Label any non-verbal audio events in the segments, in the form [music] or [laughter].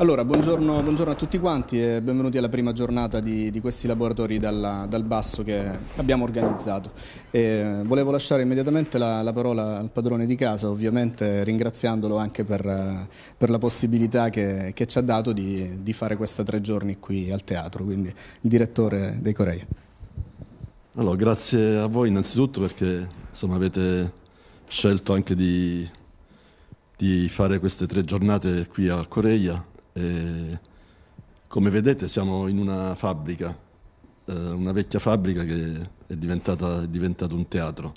Allora, buongiorno, buongiorno, a tutti quanti e benvenuti alla prima giornata di, di questi laboratori dalla, dal basso che abbiamo organizzato. E volevo lasciare immediatamente la, la, parola al padrone di casa, ovviamente ringraziandolo anche per, per la possibilità che, che, ci ha dato di, di, fare questa tre giorni qui al teatro, quindi il direttore dei Corei. Allora, grazie a voi innanzitutto perché insomma, avete scelto anche di, di fare queste tre giornate qui a Coreia e eh, come vedete siamo in una fabbrica, eh, una vecchia fabbrica che è diventata, è diventata un teatro.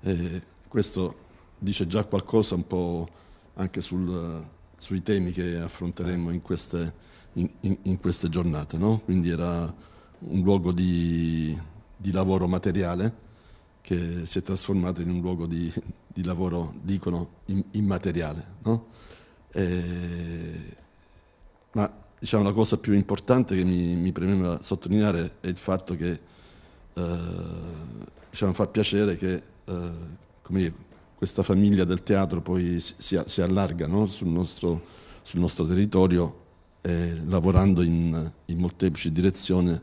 E questo dice già qualcosa un po' anche sul, sui temi che affronteremo in queste, in, in queste giornate. No? Quindi era un luogo di, di, lavoro materiale che si è trasformato in un luogo di, di lavoro, dicono, immateriale. No? E ma diciamo, la cosa più importante che mi, mi premeva sottolineare è il fatto che eh, diciamo, fa piacere che eh, dire, questa famiglia del teatro poi si, si, allarga no? sul, nostro, sul, nostro, territorio eh, lavorando in, in, molteplici direzioni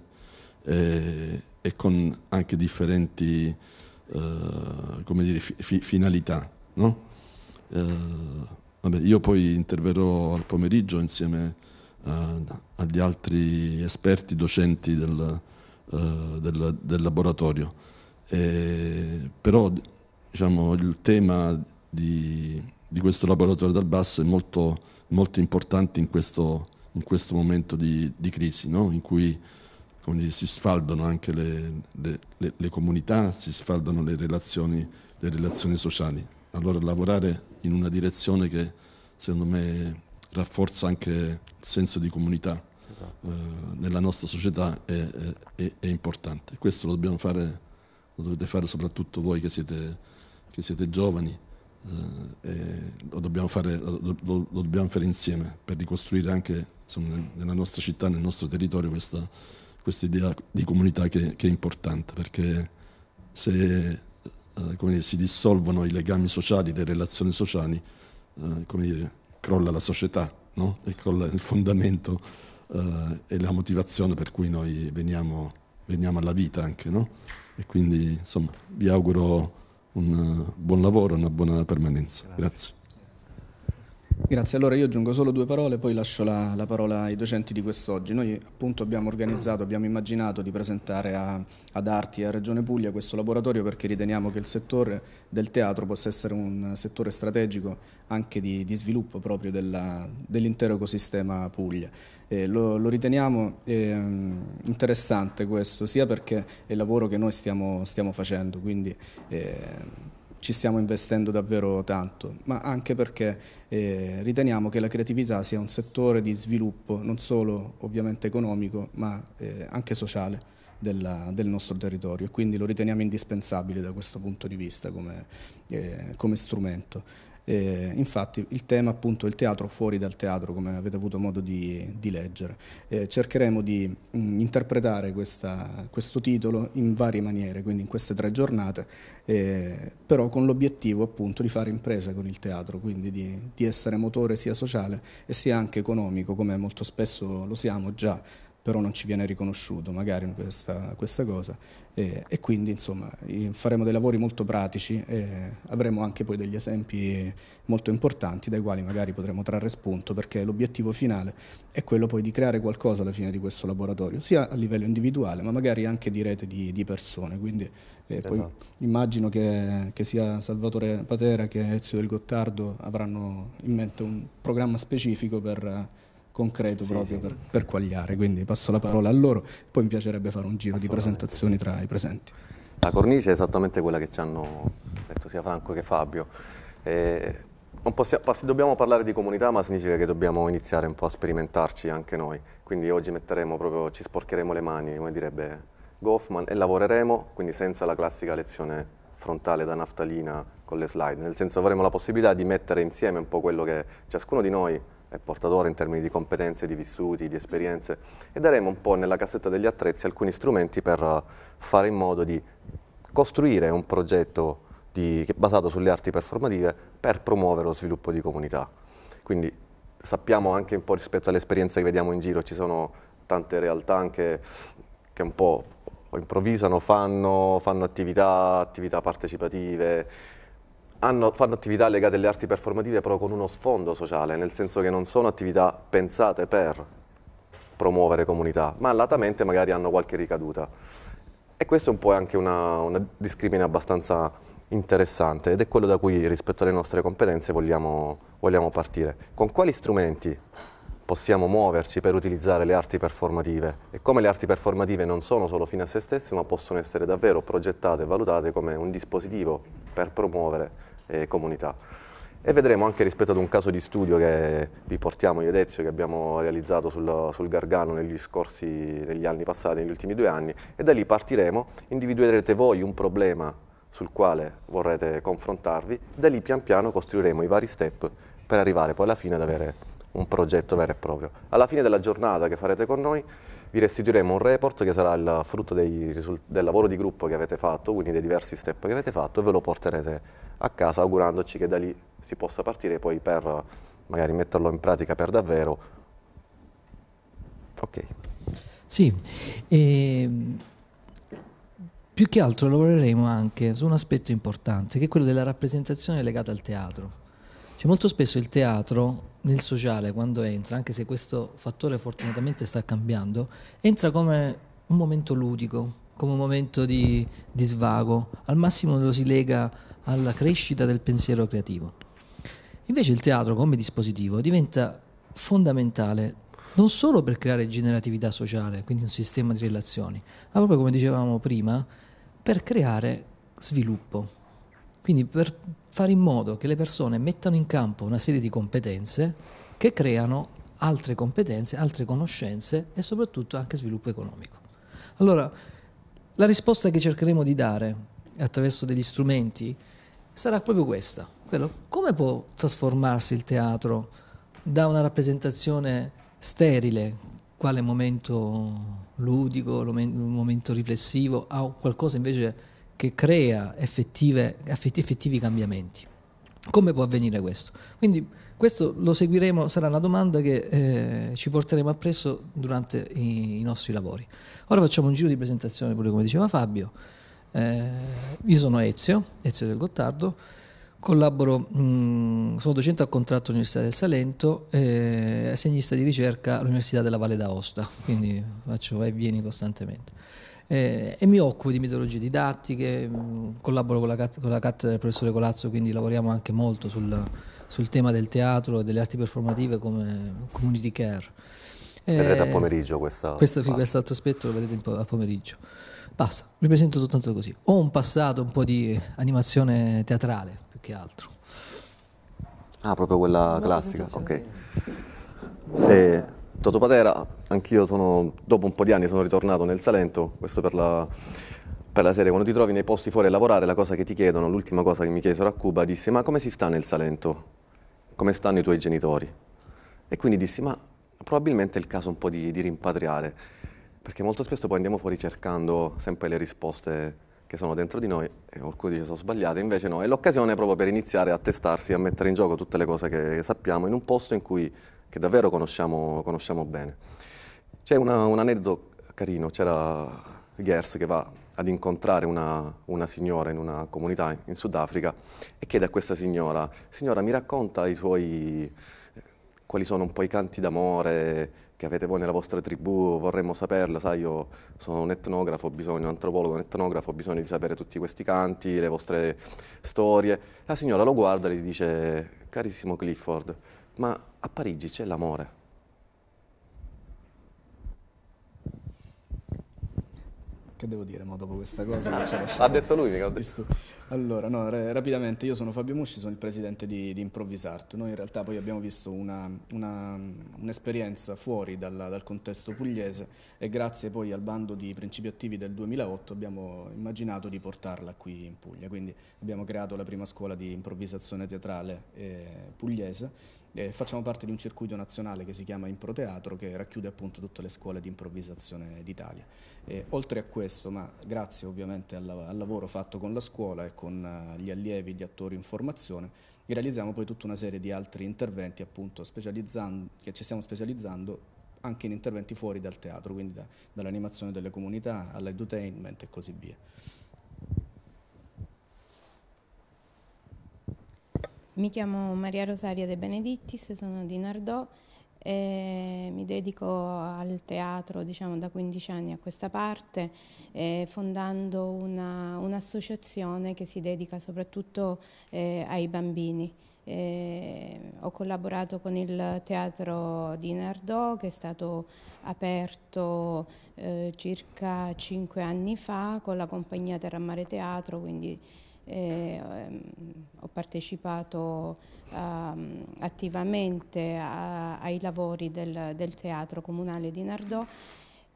eh, e con anche differenti eh, dire, fi, finalità. No? Eh, vabbè, io poi interverrò al pomeriggio insieme a agli eh, altri esperti docenti del, eh, del, del laboratorio. E, però diciamo, il tema di, di, questo laboratorio dal basso è molto, molto importante in questo, in questo, momento di, di crisi, no? in cui dire, si sfaldano anche le, le, le, le, comunità, si sfaldano le relazioni, relazioni sociali. Allora lavorare in una direzione che secondo me rafforza anche il senso di comunità esatto. eh, nella nostra società è, è, è, importante. Questo lo dobbiamo fare, lo dovete fare soprattutto voi che siete, che siete giovani, eh, lo, dobbiamo fare, lo, lo, dobbiamo fare, insieme per ricostruire anche insomma, nella nostra città, nel nostro territorio questa, questa idea di comunità che, che, è importante perché se eh, dire, si dissolvono i legami sociali, le relazioni sociali, eh, come dire, crolla la società no? e crolla il fondamento eh, e la motivazione per cui noi veniamo, veniamo alla vita anche. No? E quindi insomma vi auguro un eh, buon lavoro, e una buona permanenza. Grazie. Grazie. Grazie, allora io aggiungo solo due parole, poi lascio la, la, parola ai docenti di quest'oggi. Noi appunto abbiamo organizzato, abbiamo immaginato di presentare a, ad Arti e a Regione Puglia questo laboratorio perché riteniamo che il settore del teatro possa essere un settore strategico anche di, di sviluppo proprio dell'intero dell ecosistema Puglia. Eh, lo, lo, riteniamo eh, interessante questo, sia perché è il lavoro che noi stiamo, stiamo facendo, quindi... Eh, ci stiamo investendo davvero tanto, ma anche perché eh, riteniamo che la creatività sia un settore di sviluppo non solo ovviamente economico, ma eh, anche sociale. Della, del nostro territorio e quindi lo riteniamo indispensabile da questo punto di vista come, eh, come strumento. Eh, infatti il tema appunto è il teatro fuori dal teatro, come avete avuto modo di, di leggere. Eh, cercheremo di mh, mm, interpretare questa, questo titolo in varie maniere, quindi in queste tre giornate, eh, però con l'obiettivo appunto di fare impresa con il teatro, quindi di, di essere motore sia sociale e sia anche economico, come molto spesso lo siamo già però non ci viene riconosciuto magari questa, questa cosa e, e, quindi insomma faremo dei lavori molto pratici e avremo anche poi degli esempi molto importanti dai quali magari potremo trarre spunto perché l'obiettivo finale è quello poi di creare qualcosa alla fine di questo laboratorio, sia a livello individuale ma magari anche di rete di, di persone, quindi eh, esatto. poi immagino che, che sia Salvatore Patera che Ezio del Gottardo avranno in mente un programma specifico per concreto proprio per, per quagliare, quindi passo la parola a loro, poi mi piacerebbe fare un giro di presentazioni tra i presenti. La cornice è esattamente quella che ci hanno detto sia Franco che Fabio. Eh, possiamo, dobbiamo parlare di comunità, ma significa che dobbiamo iniziare un po' a sperimentarci anche noi. Quindi oggi proprio, ci sporcheremo le mani, come direbbe Goffman, e lavoreremo, quindi senza la classica lezione frontale da naftalina con le slide. Nel senso avremo la possibilità di mettere insieme un po' quello che ciascuno di noi portatore in termini di competenze, di vissuti, di esperienze e daremo un po' nella cassetta degli attrezzi alcuni strumenti per eh, fare in modo di costruire un progetto di, basato sulle arti performative per promuovere lo sviluppo di comunità. Quindi sappiamo anche un po' rispetto alle esperienze che vediamo in giro, ci sono tante realtà anche che un po' improvvisano, fanno, fanno attività, attività partecipative, hanno, fanno attività legate alle arti performative però con uno sfondo sociale, nel senso che non sono attività pensate per promuovere comunità, ma latamente magari hanno qualche ricaduta. E questo è un po' anche una, una discrimine abbastanza interessante ed è quello da cui rispetto alle nostre competenze vogliamo, vogliamo partire. Con quali strumenti possiamo muoverci per utilizzare le arti performative e come le arti performative non sono solo fine a se stesse ma possono essere davvero progettate e valutate come un dispositivo per promuovere eh, comunità. E vedremo anche rispetto ad un caso di studio che vi portiamo io ed Ezio che abbiamo realizzato sul, sul Gargano negli scorsi, negli anni passati, negli ultimi due anni e da lì partiremo, individuerete voi un problema sul quale vorrete confrontarvi, da lì pian piano costruiremo i vari step per arrivare poi alla fine ad avere un progetto vero e proprio. Alla fine della giornata che farete con noi vi restituiremo un report che sarà il frutto del lavoro di gruppo che avete fatto, quindi dei diversi step che avete fatto e ve lo porterete a casa augurandoci che da lì si possa partire poi per magari metterlo in pratica per davvero. Ok. Sì, e ehm, più che altro lavoreremo anche su un aspetto importante che è quello della rappresentazione legata al teatro. Cioè, molto spesso il teatro nel sociale quando entra, anche se questo fattore fortunatamente sta cambiando, entra come un momento ludico, come un momento di, di svago, al massimo lo si lega alla crescita del pensiero creativo. Invece il teatro come dispositivo diventa fondamentale non solo per creare generatività sociale, quindi un sistema di relazioni, ma proprio come dicevamo prima, per creare sviluppo. Quindi per fare in modo che le persone mettano in campo una serie di competenze che creano altre competenze, altre conoscenze e soprattutto anche sviluppo economico. Allora, la risposta che cercheremo di dare attraverso degli strumenti sarà proprio questa, quello, come può trasformarsi il teatro da una rappresentazione sterile, quale momento ludico, un momento riflessivo, a qualcosa invece che crea effettivi cambiamenti. Come può avvenire questo? Quindi questo lo seguiremo, sarà una domanda che eh, ci porteremo appresso durante i, i, nostri lavori. Ora facciamo un giro di presentazione, pure come diceva Fabio. Eh, io sono Ezio, Ezio del Gottardo, collaboro, mh, sono docente a contratto all'Università del Salento e eh, assegnista di ricerca all'Università della Valle d'Aosta, quindi faccio vai e vieni costantemente eh, e mi occupo di metodologie didattiche, mh, mm, collaboro con la, con la cattedra del professore Colazzo, quindi lavoriamo anche molto sul, sul tema del teatro e delle arti performative come community care. Eh, a pomeriggio questa. Questo, sì, questo altro aspetto lo vedrete a pomeriggio. Basta, vi presento soltanto così. Ho un passato un po' di animazione teatrale, più che altro. Ah, proprio quella classica, ok. E Toto Patera, anch'io sono, dopo un po' di anni sono ritornato nel Salento, questo per la, per la serie, quando ti trovi nei posti fuori a lavorare, la cosa che ti chiedono, l'ultima cosa che mi chiesero a Cuba, disse ma come si sta nel Salento? Come stanno i tuoi genitori? E quindi dissi ma probabilmente è il caso un po' di, di rimpatriare, perché molto spesso poi andiamo fuori cercando sempre le risposte che sono dentro di noi e qualcuno dice sono sbagliate, invece no, è l'occasione proprio per iniziare a testarsi, a mettere in gioco tutte le cose che sappiamo in un posto in cui che davvero conosciamo, conosciamo bene. C'è una, un aneddoto carino, c'era Gers che va ad incontrare una, una, signora in una comunità in Sudafrica e chiede a questa signora, signora mi racconta i suoi, quali sono un po' i canti d'amore che avete voi nella vostra tribù, vorremmo saperlo, sai io sono un etnografo, bisogno, un antropologo, un etnografo, ho bisogno di sapere tutti questi canti, le vostre storie. La signora lo guarda e gli dice, carissimo Clifford, ma a Parigi c'è l'amore. Che devo dire mo, dopo questa cosa? [laughs] ha detto lui, mica ho detto. Allora, no, re, rapidamente, io sono Fabio Musci, sono il presidente di, di Improvvisart. Noi in realtà poi abbiamo visto una, una, un'esperienza fuori dalla, dal contesto pugliese e grazie poi al bando di principi attivi del 2008 abbiamo immaginato di portarla qui in Puglia. Quindi abbiamo creato la prima scuola di improvvisazione teatrale eh, pugliese eh, facciamo parte di un circuito nazionale che si chiama Improteatro che racchiude appunto tutte le scuole di improvvisazione d'Italia. Eh, oltre a questo, ma grazie ovviamente al, al, lavoro fatto con la scuola e con eh, gli allievi, gli attori in formazione, realizziamo poi tutta una serie di altri interventi appunto che ci stiamo specializzando anche in interventi fuori dal teatro, quindi da, dall'animazione delle comunità all'edutainment e così via. Mi chiamo Maria Rosaria De Benedittis, sono di Nardò e mi dedico al teatro diciamo, da 15 anni a questa parte, eh, fondando una, un'associazione che si dedica soprattutto eh, ai bambini. Eh, ho collaborato con il teatro di Nardò che è stato aperto eh, circa 5 anni fa con la compagnia Terramare Teatro, quindi eh, ho partecipato eh, attivamente a, ai lavori del, del Teatro Comunale di Nardò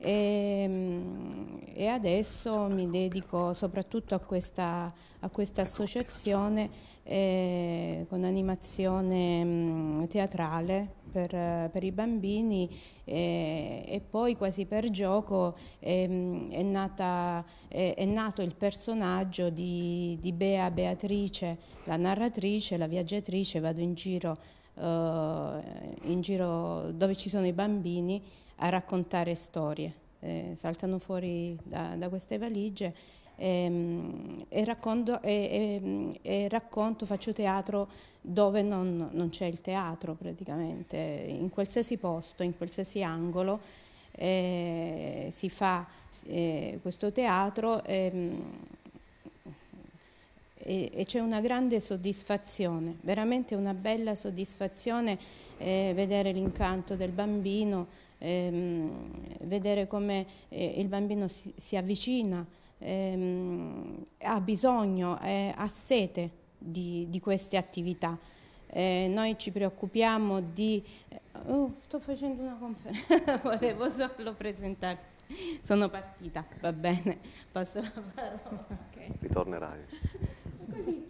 e, ehm, e, adesso mi dedico soprattutto a questa, a questa associazione eh, con animazione mh, mm, teatrale per, per, i bambini eh, e poi quasi per gioco eh, è, nata, è, nato il personaggio di, di Bea Beatrice, la narratrice, la viaggiatrice, vado in giro, eh, in giro dove ci sono i bambini a raccontare storie. Eh, saltano fuori da, da queste valigie ehm, e, e, racconto, e, e, racconto, faccio teatro dove non, non, c'è il teatro praticamente, in qualsiasi posto, in qualsiasi angolo. Eh, si fa eh, questo teatro ehm, e, c'è una grande soddisfazione, veramente una bella soddisfazione eh, vedere l'incanto del bambino, ehm, vedere come eh, il bambino si, si avvicina, ehm, ha bisogno, eh, ha sete di, di queste attività. Eh, noi ci preoccupiamo di... Eh, oh, sto facendo una conferenza, [laughs] volevo solo presentarti. Sono partita, va bene, passo la parola. Okay. Ritornerai. Così.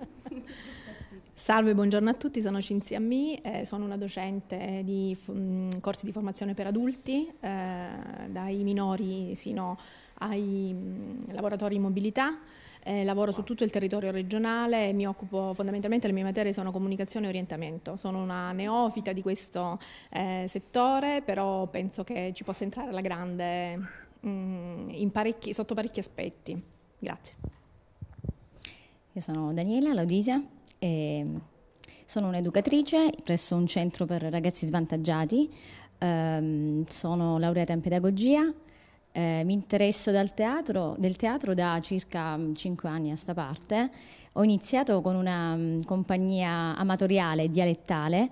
Salve, buongiorno a tutti, sono Cinzia Mi, eh, sono una docente di mh, mm, corsi di formazione per adulti, eh, dai minori sino ai mh, mm, lavoratori in mobilità. Eh, lavoro su tutto il territorio regionale e mi occupo fondamentalmente le mie materie sono comunicazione e orientamento. Sono una neofita di questo eh, settore, però penso che ci possa entrare alla grande mh, mm, parecchi, sotto parecchi aspetti. Grazie. Io sono Daniela Laudisia, e ehm, sono un'educatrice presso un centro per ragazzi svantaggiati, ehm, sono laureata in pedagogia, eh, mi interesso teatro, del teatro da circa 5 mm, anni a sta parte. Ho iniziato con una m, mm, compagnia amatoriale, dialettale,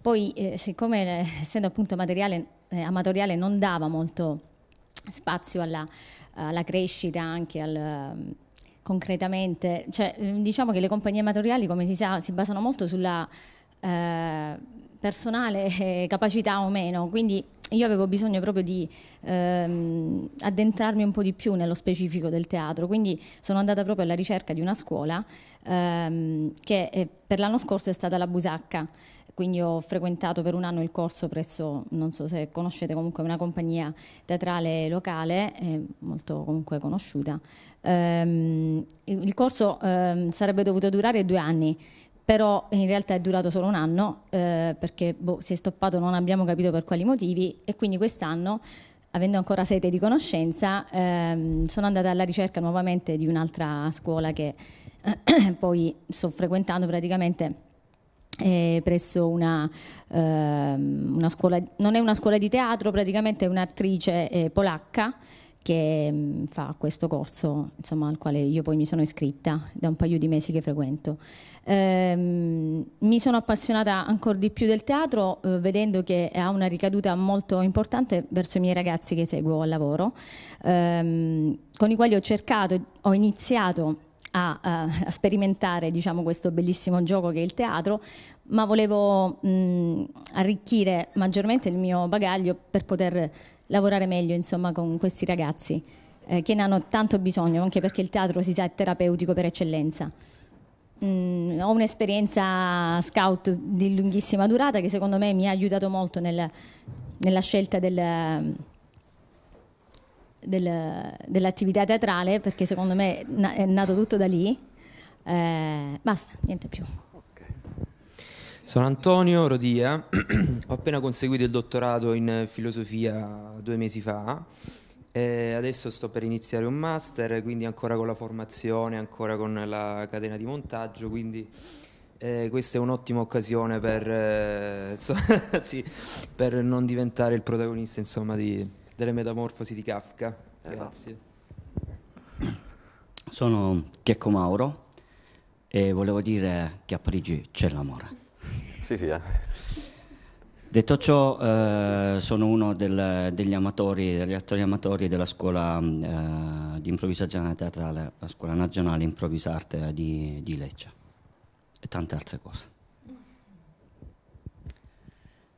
poi eh, siccome eh, essendo appunto materiale, eh, amatoriale non dava molto spazio alla, alla crescita, anche al mm, concretamente? Cioè, mm, diciamo che le compagnie amatoriali, come si sa, si basano molto sulla eh, personale [laughs] capacità o meno, quindi io avevo bisogno proprio di ehm, addentrarmi un po' di più nello specifico del teatro, quindi sono andata proprio alla ricerca di una scuola ehm, che eh, per l'anno scorso è stata la Busacca, quindi ho frequentato per un anno il corso presso, non so se conoscete comunque, una compagnia teatrale locale, eh, molto comunque conosciuta, ehm, il corso ehm, sarebbe dovuto durare due anni, però in realtà è durato solo un anno eh, perché boh, si è stoppato, non abbiamo capito per quali motivi e quindi quest'anno, avendo ancora sete di conoscenza, ehm, sono andata alla ricerca nuovamente di un'altra scuola che eh, [clears throat] poi sto frequentando praticamente eh, presso una, eh, una, scuola, non è una scuola di teatro, praticamente è un'attrice eh, polacca che mh, mm, fa questo corso insomma, al quale io poi mi sono iscritta da un paio di mesi che frequento. Ehm, mi sono appassionata ancora di più del teatro eh, vedendo che ha una ricaduta molto importante verso i miei ragazzi che seguo al lavoro, ehm, con i quali ho cercato, ho iniziato a, a, sperimentare diciamo, questo bellissimo gioco che è il teatro, ma volevo mh, mm, arricchire maggiormente il mio bagaglio per poter lavorare meglio insomma, con questi ragazzi eh, che ne hanno tanto bisogno, anche perché il teatro si sa è terapeutico per eccellenza. Mm, ho un'esperienza scout di lunghissima durata che secondo me mi ha aiutato molto nel, nella scelta del, del, dell'attività teatrale perché secondo me è nato tutto da lì. Eh, basta, niente più. Sono Antonio Rodia, [clears throat] ho appena conseguito il dottorato in filosofia due mesi fa e adesso sto per iniziare un master, quindi ancora con la formazione, ancora con la catena di montaggio, quindi eh, questa è un'ottima occasione per, eh, so, [laughs] sì, per, non diventare il protagonista insomma, di, delle metamorfosi di Kafka. Esatto. Grazie. Sono Checco Mauro e volevo dire che a Parigi c'è l'amore. Sì, sì. Eh. Detto ciò, eh, sono uno del, degli amatori, degli attori amatori della scuola mm, eh, di improvvisazione teatrale, la scuola nazionale improvvisarte di, di Lecce e tante altre cose.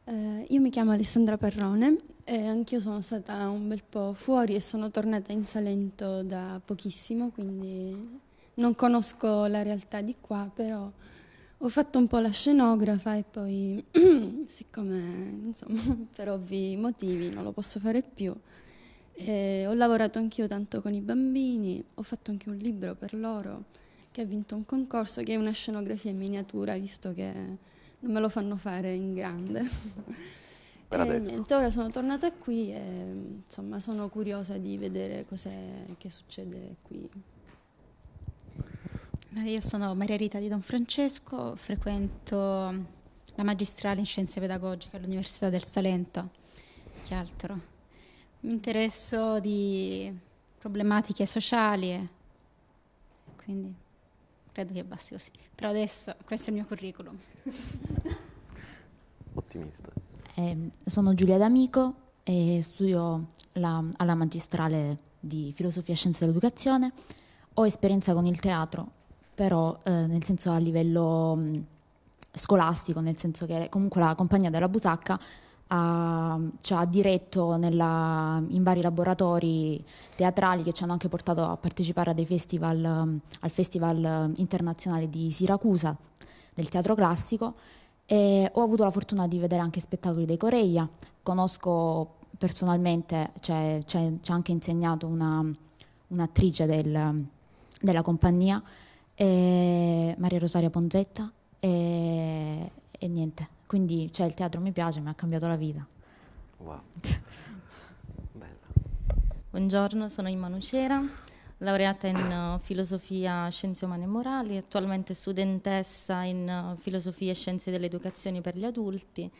Eh, io mi chiamo Alessandra Perrone e anch'io sono stata un bel po' fuori e sono tornata in Salento da pochissimo, quindi non conosco la realtà di qua, però ho fatto un po' la scenografa e poi, [clears throat] siccome insomma, [laughs] per ovvi motivi non lo posso fare più, eh, ho lavorato anch'io tanto con i bambini, ho fatto anche un libro per loro che ha vinto un concorso che è una scenografia in miniatura, visto che non me lo fanno fare in grande. Per [laughs] e niente, ora sono tornata qui e insomma sono curiosa di vedere cos'è che succede qui. Eh, io sono Maria Rita di Don Francesco, frequento la magistrale in scienze pedagogiche all'Università del Salento. Che altro? Mi interesso di problematiche sociali, quindi credo che basti così. Però adesso questo è il mio curriculum. [laughs] Ottimista. Eh, sono Giulia D'Amico e studio la, alla magistrale di filosofia e scienze dell'educazione. Ho esperienza con il teatro però eh, nel senso a livello mh, mm, scolastico, nel senso che comunque la compagnia della Butacca ha, ci ha diretto nella, in vari laboratori teatrali che ci hanno anche portato a partecipare a festival, mm, al Festival mm, internazionale di Siracusa del teatro classico e ho avuto la fortuna di vedere anche spettacoli dei Coreia, conosco personalmente, cioè, ci ha anche insegnato una, un'attrice del, della compagnia e Maria Rosaria Ponzetta e, e niente. Quindi cioè, il teatro mi piace, mi ha cambiato la vita. Wow. [laughs] Buongiorno, sono Imanu Cera, laureata in uh, filosofia, scienze umane e morali, attualmente studentessa in uh, filosofia e scienze dell'educazione per gli adulti,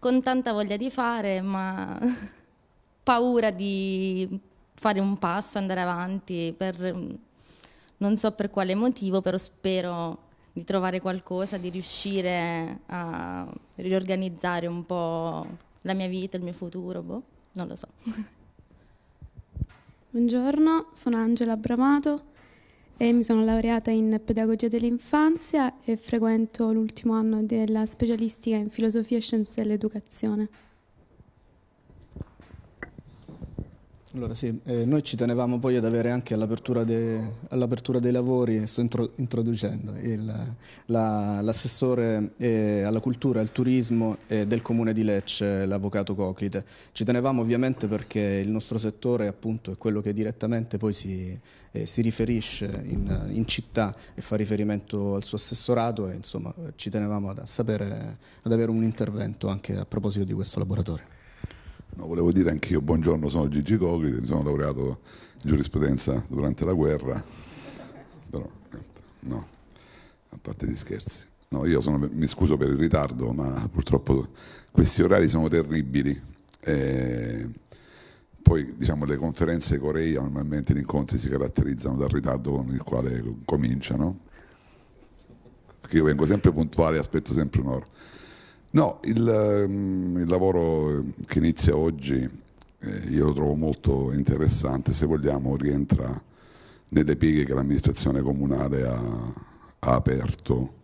con tanta voglia di fare, ma [laughs] paura di fare un passo, andare avanti per non so per quale motivo, però spero di trovare qualcosa, di riuscire a riorganizzare un po' la mia vita, il mio futuro, boh, non lo so. [laughs] Buongiorno, sono Angela Bramato e mi sono laureata in pedagogia dell'infanzia e frequento l'ultimo anno della specialistica in filosofia, e scienze dell'educazione. Allora sì, eh, noi ci tenevamo poi ad avere anche all'apertura, de, all dei lavori, sto intro, introducendo, l'assessore la, eh, alla cultura e al turismo eh, del comune di Lecce, l'avvocato Coclite. Ci tenevamo ovviamente perché il nostro settore appunto è quello che direttamente poi si, eh, si riferisce in, in, città e fa riferimento al suo assessorato e insomma ci tenevamo ad, sapere, ad avere un intervento anche a proposito di questo laboratorio. No, volevo dire anch'io buongiorno, sono Gigi Cogli, sono laureato in giurisprudenza durante la guerra, però no, a parte gli scherzi. No, io sono, mi scuso per il ritardo, ma purtroppo questi orari sono terribili. E poi diciamo, le conferenze Corea, normalmente gli incontri si caratterizzano dal ritardo con il quale cominciano, perché io vengo sempre puntuale e aspetto sempre un'ora. No, il, ehm, il, lavoro che inizia oggi eh, io lo trovo molto interessante, se vogliamo rientra nelle pieghe che l'amministrazione comunale ha, ha aperto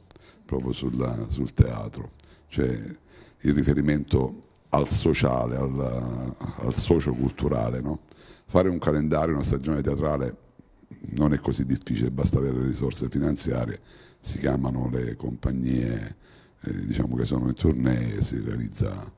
proprio sulla, sul teatro, cioè il riferimento al sociale, al, al socioculturale. No? Fare un calendario, una stagione teatrale non è così difficile, basta avere le risorse finanziarie, si chiamano le compagnie eh, diciamo che sono in tournée e si realizza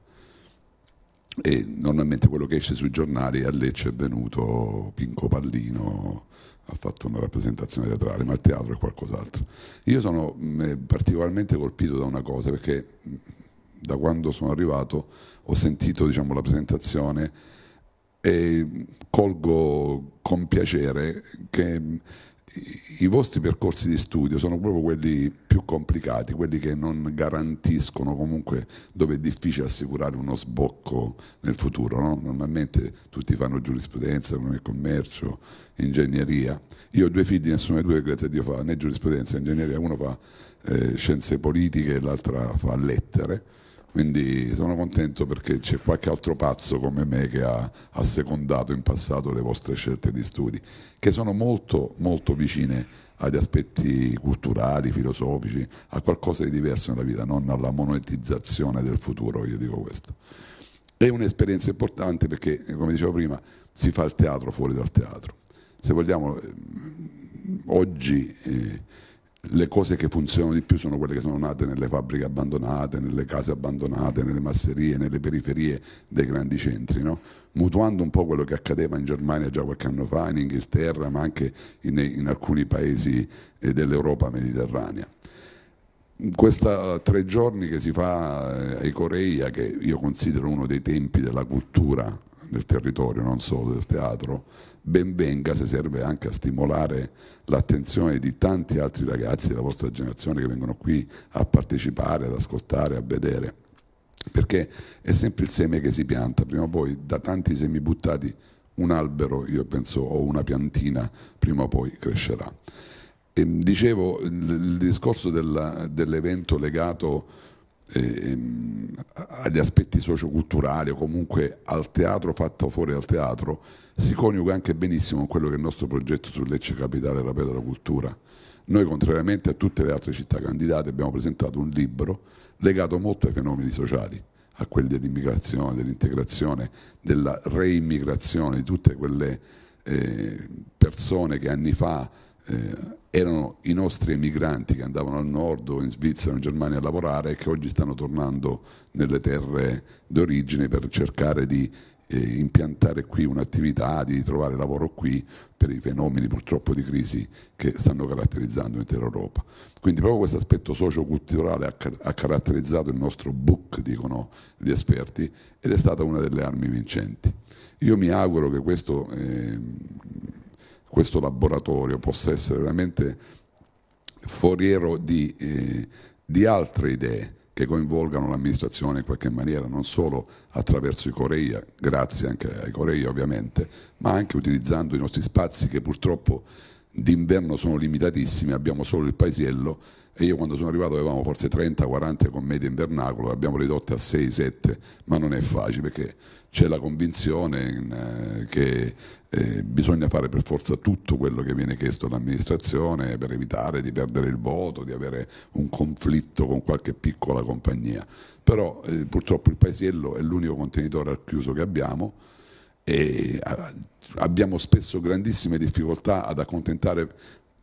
e normalmente quello che esce sui giornali a Lecce è venuto Pinco Pallino ha fatto una rappresentazione teatrale ma il teatro è qualcos'altro io sono mh, mm, eh, particolarmente colpito da una cosa perché mh, mm, da quando sono arrivato ho sentito diciamo, la presentazione e colgo con piacere che mm, i vostri percorsi di studio sono proprio quelli più complicati, quelli che non garantiscono comunque dove è difficile assicurare uno sbocco nel futuro. No? Normalmente tutti fanno giurisprudenza, economia e commercio, ingegneria. Io ho due figli, nessuno dei due, grazie a Dio, fa né giurisprudenza né ingegneria, uno fa eh, scienze politiche e l'altra fa lettere quindi sono contento perché c'è qualche altro pazzo come me che ha, assecondato in passato le vostre scelte di studi, che sono molto, molto vicine agli aspetti culturali, filosofici, a qualcosa di diverso nella vita, non alla monetizzazione del futuro, io dico questo. È un'esperienza importante perché, come dicevo prima, si fa il teatro fuori dal teatro. Se vogliamo, ehm, oggi... Eh, le cose che funzionano di più sono quelle che sono nate nelle fabbriche abbandonate, nelle case abbandonate, nelle masserie, nelle periferie dei grandi centri, no? mutuando un po' quello che accadeva in Germania già qualche anno fa, in Inghilterra, ma anche in, in alcuni paesi eh, dell'Europa mediterranea. In questi eh, tre giorni che si fa eh, ai Corea, che io considero uno dei tempi della cultura del territorio, non solo del teatro, ben venga se serve anche a stimolare l'attenzione di tanti altri ragazzi della vostra generazione che vengono qui a partecipare, ad ascoltare, a vedere. Perché è sempre il seme che si pianta, prima o poi da tanti semi buttati un albero, io penso, o una piantina prima o poi crescerà. E ehm, dicevo, il, discorso della, dell'evento legato ehm, agli aspetti socioculturali o comunque al teatro fatto fuori dal teatro si coniuga anche benissimo con quello che è il nostro progetto su Lecce Capitale Rapida della Cultura. Noi, contrariamente a tutte le altre città candidate, abbiamo presentato un libro legato molto ai fenomeni sociali, a quelli dell'immigrazione, dell'integrazione, della reimmigrazione, di tutte quelle eh, persone che anni fa eh, erano i nostri emigranti che andavano al nord o in Svizzera o in Germania a lavorare e che oggi stanno tornando nelle terre d'origine per cercare di eh, impiantare qui un'attività, di trovare lavoro qui per i fenomeni purtroppo di crisi che stanno caratterizzando l'intera Europa. Quindi proprio questo aspetto socioculturale ha, car- ha caratterizzato il nostro book, dicono gli esperti, ed è stata una delle armi vincenti. Io mi auguro che questo... Eh, questo laboratorio possa essere veramente foriero di, eh, di altre idee che coinvolgano l'amministrazione in qualche maniera, non solo attraverso i Coreia, grazie anche ai Coreia ovviamente, ma anche utilizzando i nostri spazi che purtroppo d'inverno sono limitatissimi, abbiamo solo il paesiello e io quando sono arrivato avevamo forse 30-40 commedie in invernacolo, abbiamo ridotte a 6-7, ma non è facile perché c'è la convinzione eh, che eh, bisogna fare per forza tutto quello che viene chiesto all'amministrazione per evitare di perdere il voto, di avere un conflitto con qualche piccola compagnia. Però eh, purtroppo il paesello è l'unico contenitore al chiuso che abbiamo e abbiamo spesso grandissime difficoltà ad accontentare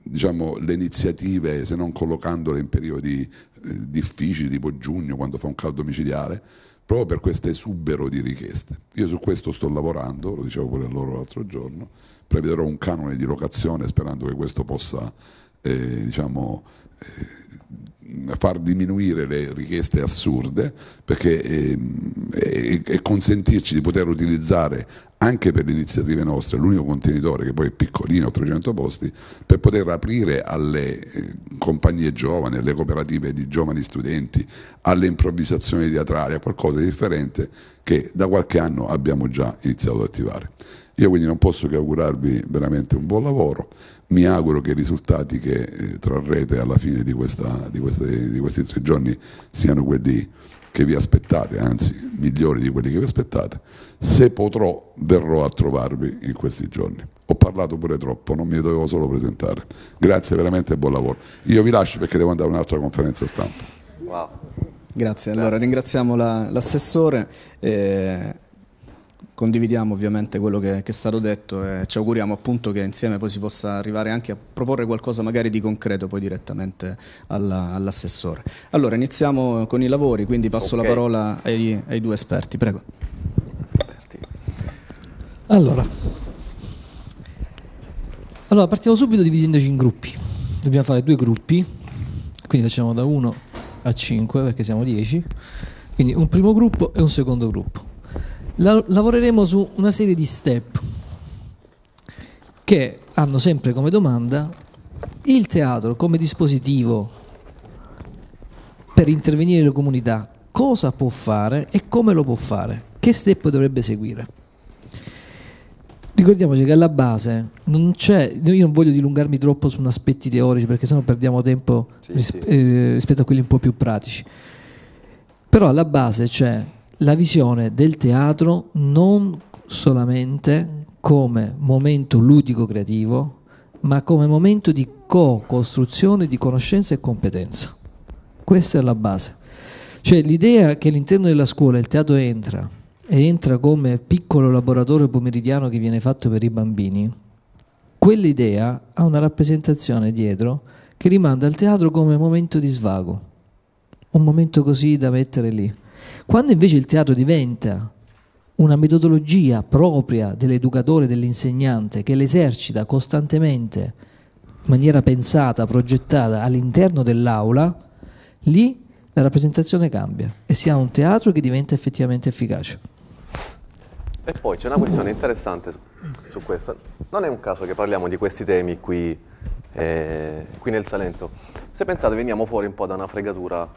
diciamo, le iniziative se non collocandole in periodi eh, difficili tipo giugno quando fa un caldo micidiale proprio per questo esubero di richieste. Io su questo sto lavorando, lo dicevo pure a loro l'altro giorno, prevederò un canone di locazione sperando che questo possa eh, diciamo, eh, far diminuire le richieste assurde perché, eh, e consentirci di poter utilizzare anche per le iniziative nostre, l'unico contenitore che poi è piccolino, 300 posti, per poter aprire alle eh, compagnie giovani, alle cooperative di giovani studenti, alle improvvisazioni teatrali, a qualcosa di differente che da qualche anno abbiamo già iniziato ad attivare. Io quindi non posso che augurarvi veramente un buon lavoro, mi auguro che i risultati che eh, trarrete alla fine di, questa, di, queste, di questi tre giorni siano quelli che vi aspettate, anzi migliori di quelli che vi aspettate, se potrò verrò a trovarvi in questi giorni. Ho parlato pure troppo, non mi dovevo solo presentare. Grazie veramente e buon lavoro. Io vi lascio perché devo andare a un'altra conferenza stampa. Wow. Grazie, allora ringraziamo l'assessore. La, eh, condividiamo ovviamente quello che, che, è stato detto e ci auguriamo appunto che insieme poi si possa arrivare anche a proporre qualcosa magari di concreto poi direttamente alla, all'assessore. Allora iniziamo con i lavori, quindi passo okay. la parola ai, ai, due esperti, prego. Allora. allora, partiamo subito dividendoci in gruppi. Dobbiamo fare due gruppi, quindi facciamo da 1 a 5 perché siamo 10. Quindi un primo gruppo e un secondo gruppo la- lavoreremo su una serie di step che hanno sempre come domanda il teatro come dispositivo per intervenire le comunità, cosa può fare e come lo può fare, che step dovrebbe seguire. Ricordiamoci che alla base non c'è, io non voglio dilungarmi troppo su aspetti teorici perché sennò perdiamo tempo sì, ris- sì. Eh, rispetto a quelli un po' più pratici, però alla base c'è la visione del teatro non solamente come momento ludico creativo, ma come momento di co-costruzione di conoscenza e competenza. Questa è la base. Cioè l'idea che all'interno della scuola il teatro entra e entra come piccolo laboratorio pomeridiano che viene fatto per i bambini, quell'idea ha una rappresentazione dietro che rimanda al teatro come momento di svago, un momento così da mettere lì. Quando invece il teatro diventa una metodologia propria dell'educatore, dell'insegnante, che l'esercita costantemente, in maniera pensata, progettata all'interno dell'aula, lì la rappresentazione cambia e si ha un teatro che diventa effettivamente efficace. E poi c'è una questione interessante su, questo. Non è un caso che parliamo di questi temi qui, eh, qui nel Salento. Se pensate, veniamo fuori un po' da una fregatura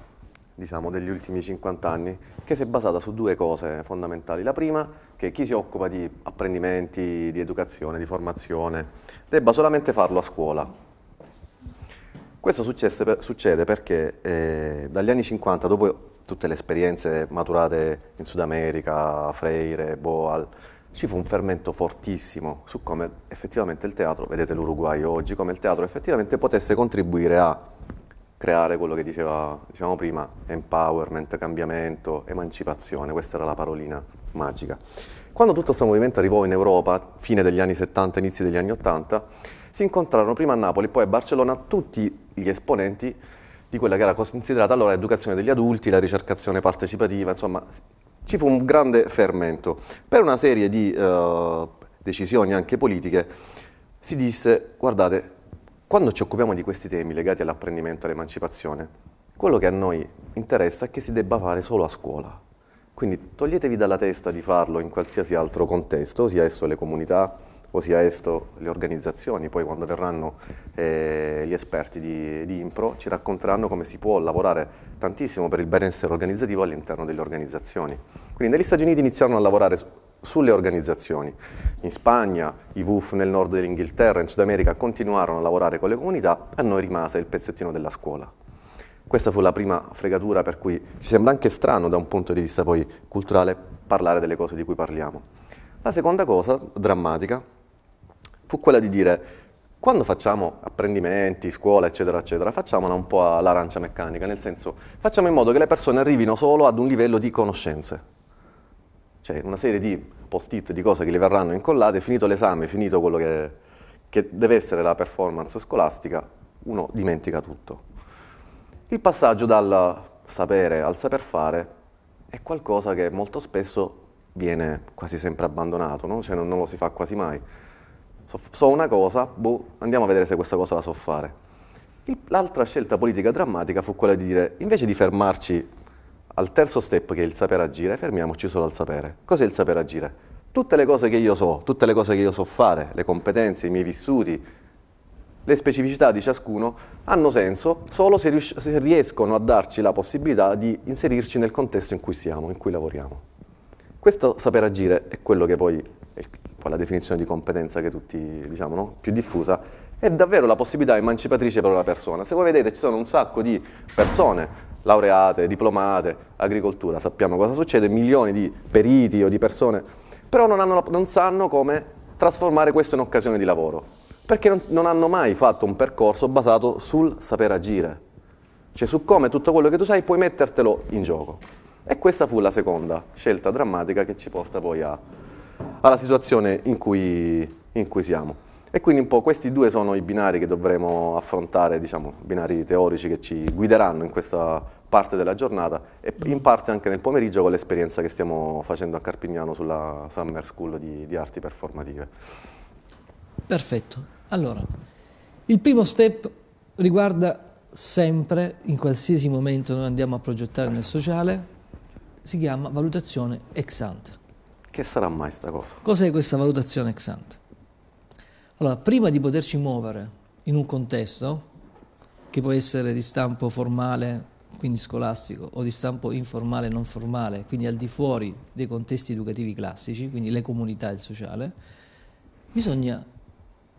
diciamo, degli ultimi 50 anni, che si è basata su due cose fondamentali. La prima, che chi si occupa di apprendimenti, di educazione, di formazione, debba solamente farlo a scuola. Questo successe, succede perché eh, dagli anni 50, dopo tutte le esperienze maturate in Sud America, Freire, Boal, ci fu un fermento fortissimo su come effettivamente il teatro, vedete l'Uruguay oggi, come il teatro effettivamente potesse contribuire a creare quello che diceva, diciamo prima, empowerment, cambiamento, emancipazione, questa era la parolina magica. Quando tutto questo movimento arrivò in Europa, fine degli anni 70, inizio degli anni 80, si incontrarono prima a Napoli, poi a Barcellona tutti gli esponenti di quella che era considerata allora l'educazione degli adulti, la ricercazione partecipativa, insomma ci fu un grande fermento. Per una serie di eh, decisioni anche politiche si disse, guardate, quando ci occupiamo di questi temi legati all'apprendimento e all'emancipazione, quello che a noi interessa è che si debba fare solo a scuola. Quindi toglietevi dalla testa di farlo in qualsiasi altro contesto, sia esso le comunità, o ossia esto le organizzazioni, poi quando verranno eh, gli esperti di, di, Impro ci racconteranno come si può lavorare tantissimo per il benessere organizzativo all'interno delle organizzazioni. Quindi negli Stati Uniti iniziarono a lavorare su, sulle organizzazioni, in Spagna, i WUF nel nord dell'Inghilterra, in Sud America continuarono a lavorare con le comunità, a noi rimase il pezzettino della scuola. Questa fu la prima fregatura per cui ci sembra anche strano da un punto di vista poi culturale parlare delle cose di cui parliamo. La seconda cosa drammatica fu quella di dire quando facciamo apprendimenti, scuola, eccetera, eccetera, facciamola un po' all'arancia meccanica, nel senso facciamo in modo che le persone arrivino solo ad un livello di conoscenze. Cioè una serie di post-it, di cose che le verranno incollate, finito l'esame, finito quello che, che deve essere la performance scolastica, uno dimentica tutto. Il passaggio dal sapere al saper fare è qualcosa che molto spesso viene quasi sempre abbandonato, no? cioè non, non lo si fa quasi mai so una cosa, boh, andiamo a vedere se questa cosa la so fare. L'altra scelta politica drammatica fu quella di dire, invece di fermarci al terzo step che è il sapere agire, fermiamoci solo al sapere. Cos'è il sapere agire? Tutte le cose che io so, tutte le cose che io so fare, le competenze, i miei vissuti, le specificità di ciascuno hanno senso solo se, ries- se riescono a darci la possibilità di inserirci nel contesto in cui siamo, in cui lavoriamo. Questo sapere agire è quello che poi poi la definizione di competenza che tutti, diciamo, no? più diffusa, è davvero la possibilità emancipatrice per una persona. Se voi vedete ci sono un sacco di persone laureate, diplomate, agricoltura, sappiamo cosa succede, milioni di periti o di persone, però non, hanno, non sanno come trasformare questo in occasione di lavoro, perché non, non hanno mai fatto un percorso basato sul saper agire, cioè su come tutto quello che tu sai puoi mettertelo in gioco. E questa fu la seconda scelta drammatica che ci porta poi a alla situazione in cui, in cui siamo. E quindi un po' questi due sono i binari che dovremo affrontare, diciamo, binari teorici che ci guideranno in questa parte della giornata e mm. in parte anche nel pomeriggio con l'esperienza che stiamo facendo a Carpignano sulla Summer School di, di arti performative. Perfetto. Allora, il primo step riguarda sempre, in qualsiasi momento noi andiamo a progettare nel sociale, si chiama valutazione ex ante. Che sarà mai sta cosa? Cos'è questa valutazione ex ante? Allora, prima di poterci muovere in un contesto, che può essere di stampo formale, quindi scolastico, o di stampo informale non formale, quindi al di fuori dei contesti educativi classici, quindi le comunità e il sociale, bisogna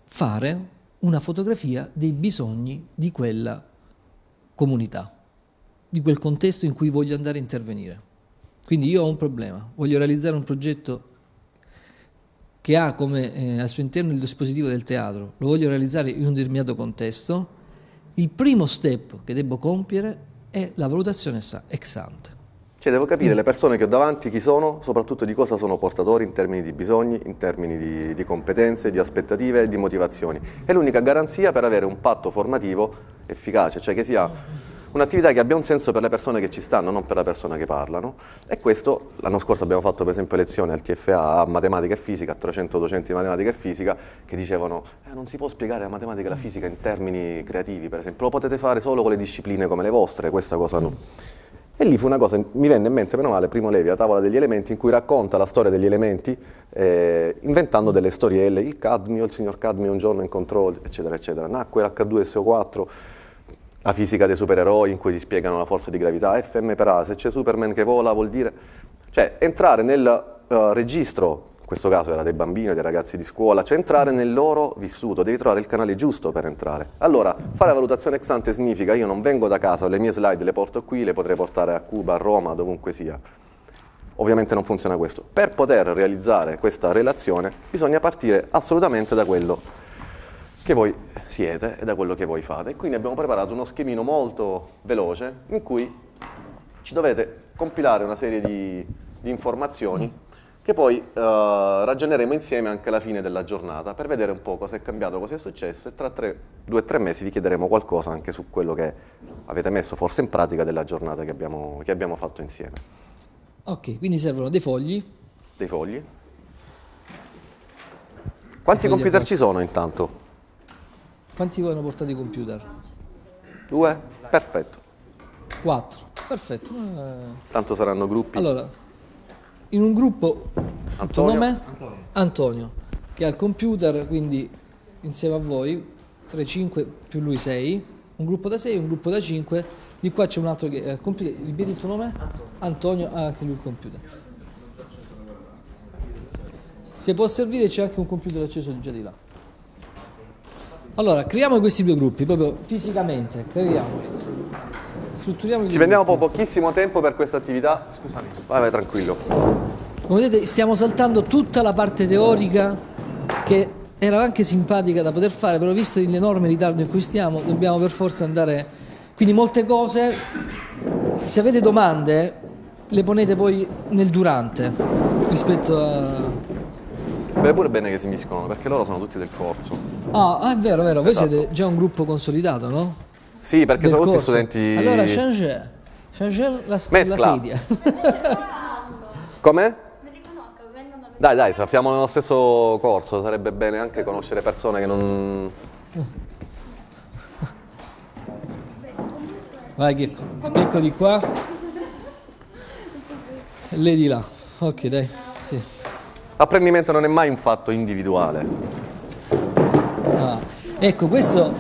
fare una fotografia dei bisogni di quella comunità, di quel contesto in cui voglio andare a intervenire. Quindi io ho un problema, voglio realizzare un progetto che ha come eh, al suo interno il dispositivo del teatro, lo voglio realizzare in un determinato contesto, il primo step che devo compiere è la valutazione ex ante. Cioè devo capire mm. le persone che ho davanti chi sono, soprattutto di cosa sono portatori in termini di bisogni, in termini di, di competenze, di aspettative e di motivazioni. È l'unica garanzia per avere un patto formativo efficace, cioè che sia un'attività che abbia un senso per le persone che ci stanno, non per la persona che parlano. E questo, l'anno scorso abbiamo fatto per esempio lezioni al TFA a matematica e fisica, a 300 docenti di matematica e fisica, che dicevano eh, non si può spiegare la matematica e la fisica in termini creativi, per esempio, lo potete fare solo con le discipline come le vostre, questa cosa no. E lì fu una cosa, mi venne in mente, meno male, Primo Levi, la tavola degli elementi, in cui racconta la storia degli elementi eh, inventando delle storielle, il cadmio, il signor cadmio un giorno incontrò, eccetera, eccetera. Nacque l'H2SO4, la fisica dei supereroi in cui si spiegano la forza di gravità, FM per A, se c'è Superman che vola vuol dire... Cioè, entrare nel uh, registro, in questo caso era dei bambini, dei ragazzi di scuola, cioè entrare nel loro vissuto, devi trovare il canale giusto per entrare. Allora, fare la valutazione ex ante significa io non vengo da casa, le mie slide le porto qui, le potrei portare a Cuba, a Roma, dovunque sia. Ovviamente non funziona questo. Per poter realizzare questa relazione bisogna partire assolutamente da quello che voi siete e da quello che voi fate. Quindi abbiamo preparato uno schemino molto veloce in cui ci dovete compilare una serie di, di informazioni che poi eh, ragioneremo insieme anche alla fine della giornata per vedere un po' cosa è cambiato, cosa è successo e tra tre, due o tre mesi vi chiederemo qualcosa anche su quello che avete messo forse in pratica della giornata che abbiamo, che abbiamo fatto insieme. Ok, quindi servono dei fogli. Dei fogli. Quanti computer ci sono intanto? Quanti hanno portato i computer? Due? Perfetto. Quattro? Perfetto. Tanto saranno gruppi. Allora, in un gruppo... Antonio. Nome? Antonio. Antonio, che ha il computer, quindi insieme a voi, 3, 5 più lui 6, un gruppo da 6 un gruppo da 5, di qua c'è un altro che... ha eh, il computer, ripeti il tuo nome? Antonio. Antonio ah, ha anche lui il computer. Se può servire c'è anche un computer acceso già di là. Allora, creiamo questi due gruppi, proprio fisicamente, creiamoli. Strutturiamo Ci prendiamo po pochissimo tempo per questa attività. Scusami. Vai, vai, tranquillo. Come vedete, stiamo saltando tutta la parte teorica che era anche simpatica da poter fare, però visto l'enorme ritardo in cui stiamo, dobbiamo per forza andare... Quindi molte cose, se avete domande, le ponete poi nel durante rispetto a... Beh, pure bene che si miscolano, perché loro sono tutti del corso. Ah, ah, è vero, è vero. Voi esatto. siete già un gruppo consolidato, no? Sì, perché del sono corso. tutti studenti... Allora, Changé, Changé la, Mescla. la sedia. [laughs] Come? Dai, dai, siamo nello stesso corso, sarebbe bene anche conoscere persone che non... Vai Checco, Checco di qua. E [laughs] lei di là. Ok, dai. Apprendimento non è mai un fatto individuale. Ah, ecco, questo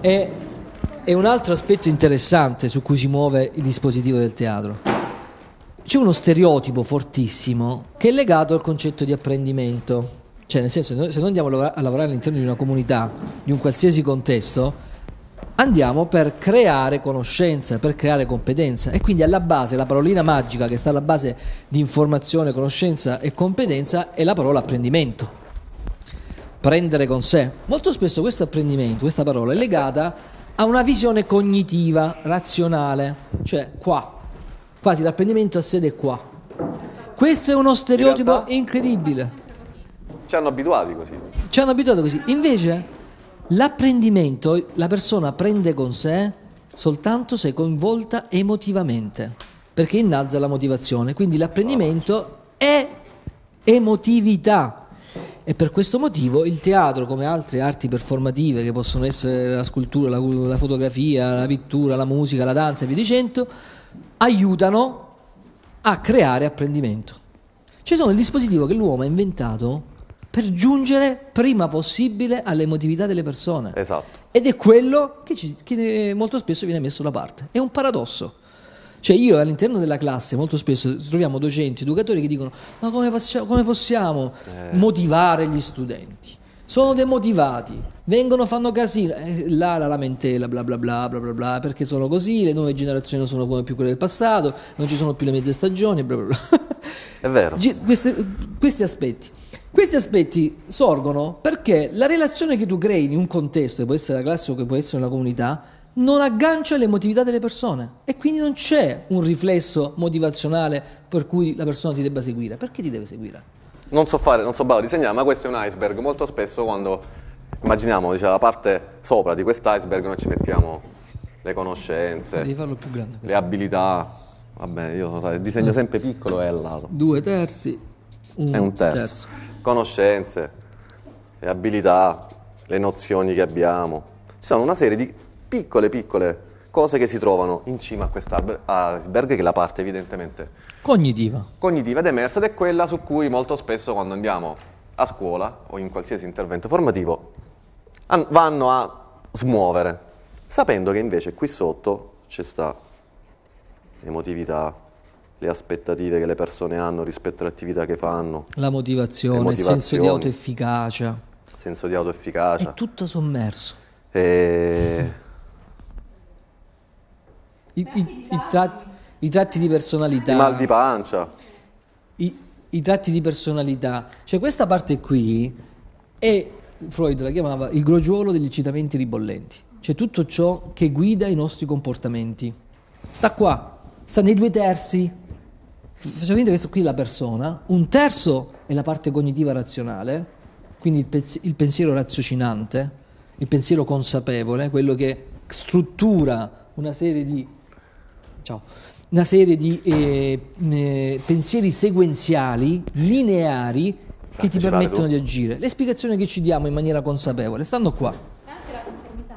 è, è un altro aspetto interessante su cui si muove il dispositivo del teatro c'è uno stereotipo fortissimo che è legato al concetto di apprendimento. Cioè, nel senso, se noi andiamo a lavorare all'interno di una comunità, di un qualsiasi contesto, andiamo per creare conoscenza, per creare competenza e quindi alla base la parolina magica che sta alla base di informazione, conoscenza e competenza è la parola apprendimento. Prendere con sé. Molto spesso questo apprendimento, questa parola è legata a una visione cognitiva, razionale, cioè qua. Quasi l'apprendimento ha sede qua. Questo è uno stereotipo incredibile. Ci hanno abituati così. Ci hanno abituati così. Invece L'apprendimento la persona prende con sé soltanto se è coinvolta emotivamente, perché innalza la motivazione. Quindi l'apprendimento è emotività. E per questo motivo il teatro, come altre arti performative che possono essere la scultura, la, la fotografia, la pittura, la musica, la danza e via dicendo, aiutano a creare apprendimento. Ci sono il dispositivo che l'uomo ha inventato per giungere prima possibile alle emotività delle persone. Esatto. Ed è quello che, ci, che eh, molto spesso viene messo da parte. È un paradosso. Cioè io all'interno della classe molto spesso troviamo docenti, educatori che dicono ma come, possiamo, come possiamo eh. motivare gli studenti? Sono demotivati, vengono, fanno casino, eh, là la lamentela, bla bla bla bla bla bla, perché sono così, le nuove generazioni non sono come più quelle del passato, non ci sono più le mezze stagioni, bla bla bla. È vero. G- queste, questi aspetti. Questi aspetti sorgono perché la relazione che tu crei in un contesto, che può essere la classe o che può essere una comunità, non aggancia l'emotività delle persone e quindi non c'è un riflesso motivazionale per cui la persona ti debba seguire. Perché ti deve seguire? Non so fare, non so bravo disegnare, ma questo è un iceberg. Molto spesso quando immaginiamo diciamo, la parte sopra di quest'iceberg noi ci mettiamo le conoscenze, grande, le abilità. Vabbè, io so, disegno sempre piccolo e al lato. Due terzi, un, è un terzo. terzo conoscenze, le abilità, le nozioni che abbiamo. Ci sono una serie di piccole, piccole cose che si trovano in cima a questo iceberg, che è la parte evidentemente cognitiva. Cognitiva ed emersa ed è quella su cui molto spesso quando andiamo a scuola o in qualsiasi intervento formativo vanno a smuovere, sapendo che invece qui sotto c'è sta emotività, le aspettative che le persone hanno rispetto all'attività che fanno. La motivazione, il senso di autoefficacia. Il senso di autoefficacia. È tutto sommerso. E... I, i, i, tratti, I, tratti, di personalità. Il mal di pancia. I, tratti di personalità. Cioè questa parte qui è, Freud la chiamava il crogiolo degli eccitamenti ribollenti. Cioè tutto ciò che guida i nostri comportamenti. Sta qua, sta nei due terzi Faccio vedere questa qui è la persona, un terzo è la parte cognitiva razionale, quindi il, pez- il pensiero raziocinante, il pensiero consapevole, quello che struttura una serie di, ciao, una serie di eh, eh, pensieri sequenziali, lineari, che ah, ti permettono di agire. Le spiegazioni che ci diamo in maniera consapevole stanno qua. Anche la conformità.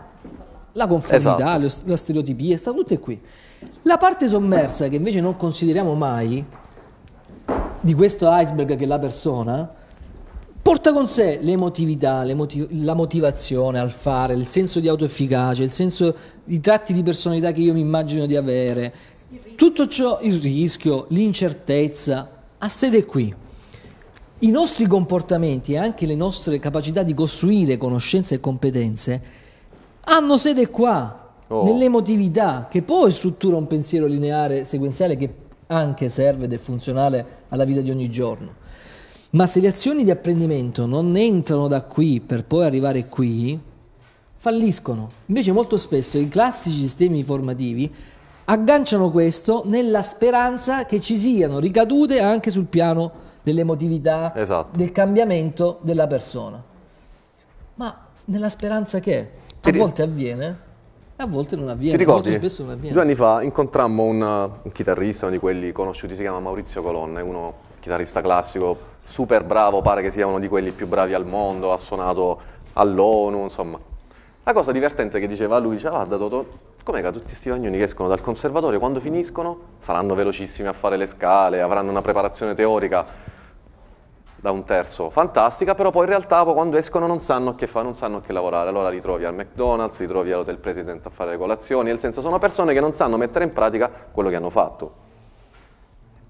La conformità, esatto. la stereotipia, stanno tutte qui. La parte sommersa, che invece non consideriamo mai, di questo iceberg che è la persona, porta con sé l'emotività, l'emotiv- la motivazione al fare, il senso di autoefficacia, il senso di tratti di personalità che io mi immagino di avere. Tutto ciò, il rischio, l'incertezza, ha sede qui. I nostri comportamenti e anche le nostre capacità di costruire conoscenze e competenze hanno sede qua, oh. nell'emotività che poi struttura un pensiero lineare sequenziale che anche serve ed è funzionale alla vita di ogni giorno. Ma se le azioni di apprendimento non entrano da qui per poi arrivare qui, falliscono. Invece molto spesso i classici sistemi formativi agganciano questo nella speranza che ci siano ricadute anche sul piano dell'emotività, esatto. del cambiamento della persona. Ma nella speranza che a volte avviene a volte non avviene. Ti ricordi? Spesso non avviene. Due anni fa incontrammo un, un chitarrista, uno di quelli conosciuti, si chiama Maurizio Colonna, è uno chitarrista classico, super bravo, pare che sia uno di quelli più bravi al mondo, ha suonato all'ONU, insomma. La cosa divertente che diceva lui, diceva guarda Toto, com'è che tutti questi bagnoni che escono dal conservatorio quando finiscono saranno velocissimi a fare le scale, avranno una preparazione teorica da un terzo fantastica, però poi in realtà quando escono non sanno che fare, non sanno che lavorare, allora li trovi al McDonald's, li trovi all'hotel president a fare le colazioni, nel senso sono persone che non sanno mettere in pratica quello che hanno fatto.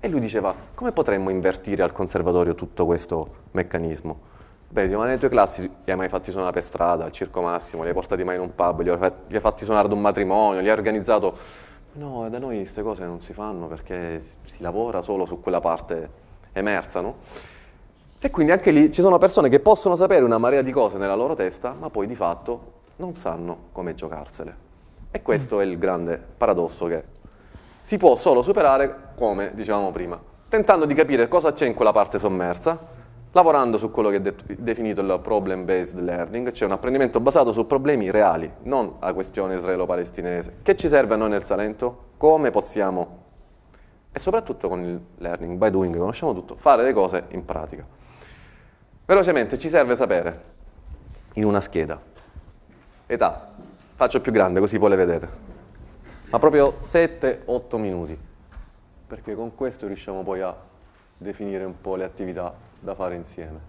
E lui diceva, come potremmo invertire al conservatorio tutto questo meccanismo? Beh, dico, ma nelle tue classi li hai mai fatti suonare per strada, al Circo Massimo, li hai portati mai in un pub, li hai fatti suonare ad un matrimonio, li hai organizzato... No, da noi queste cose non si fanno perché si lavora solo su quella parte emersa, no? E quindi anche lì ci sono persone che possono sapere una marea di cose nella loro testa, ma poi di fatto non sanno come giocarsele. E questo è il grande paradosso che si può solo superare, come dicevamo prima, tentando di capire cosa c'è in quella parte sommersa, lavorando su quello che è de- definito il problem-based learning, cioè un apprendimento basato su problemi reali, non la questione israelo-palestinese. Che ci serve a noi nel Salento? Come possiamo? E soprattutto con il learning by doing, conosciamo tutto, fare le cose in pratica. Velocemente, ci serve sapere, in una scheda, età, faccio più grande così poi le vedete, ma proprio 7-8 minuti, perché con questo riusciamo poi a definire un po' le attività da fare insieme.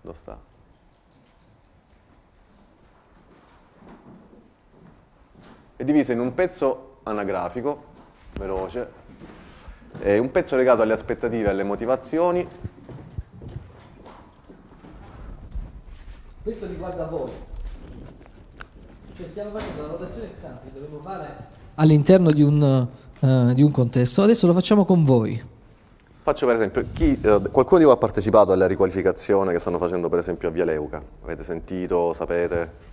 Lo sta? È diviso in un pezzo anagrafico, veloce, un pezzo legato alle aspettative e alle motivazioni, Questo riguarda voi. Cioè stiamo facendo la rotazione ex ante che dovremmo fare all'interno di un, uh, di un contesto, adesso lo facciamo con voi. Faccio per esempio, chi, eh, qualcuno di voi ha partecipato alla riqualificazione che stanno facendo per esempio a Via Leuca? Avete sentito, sapete?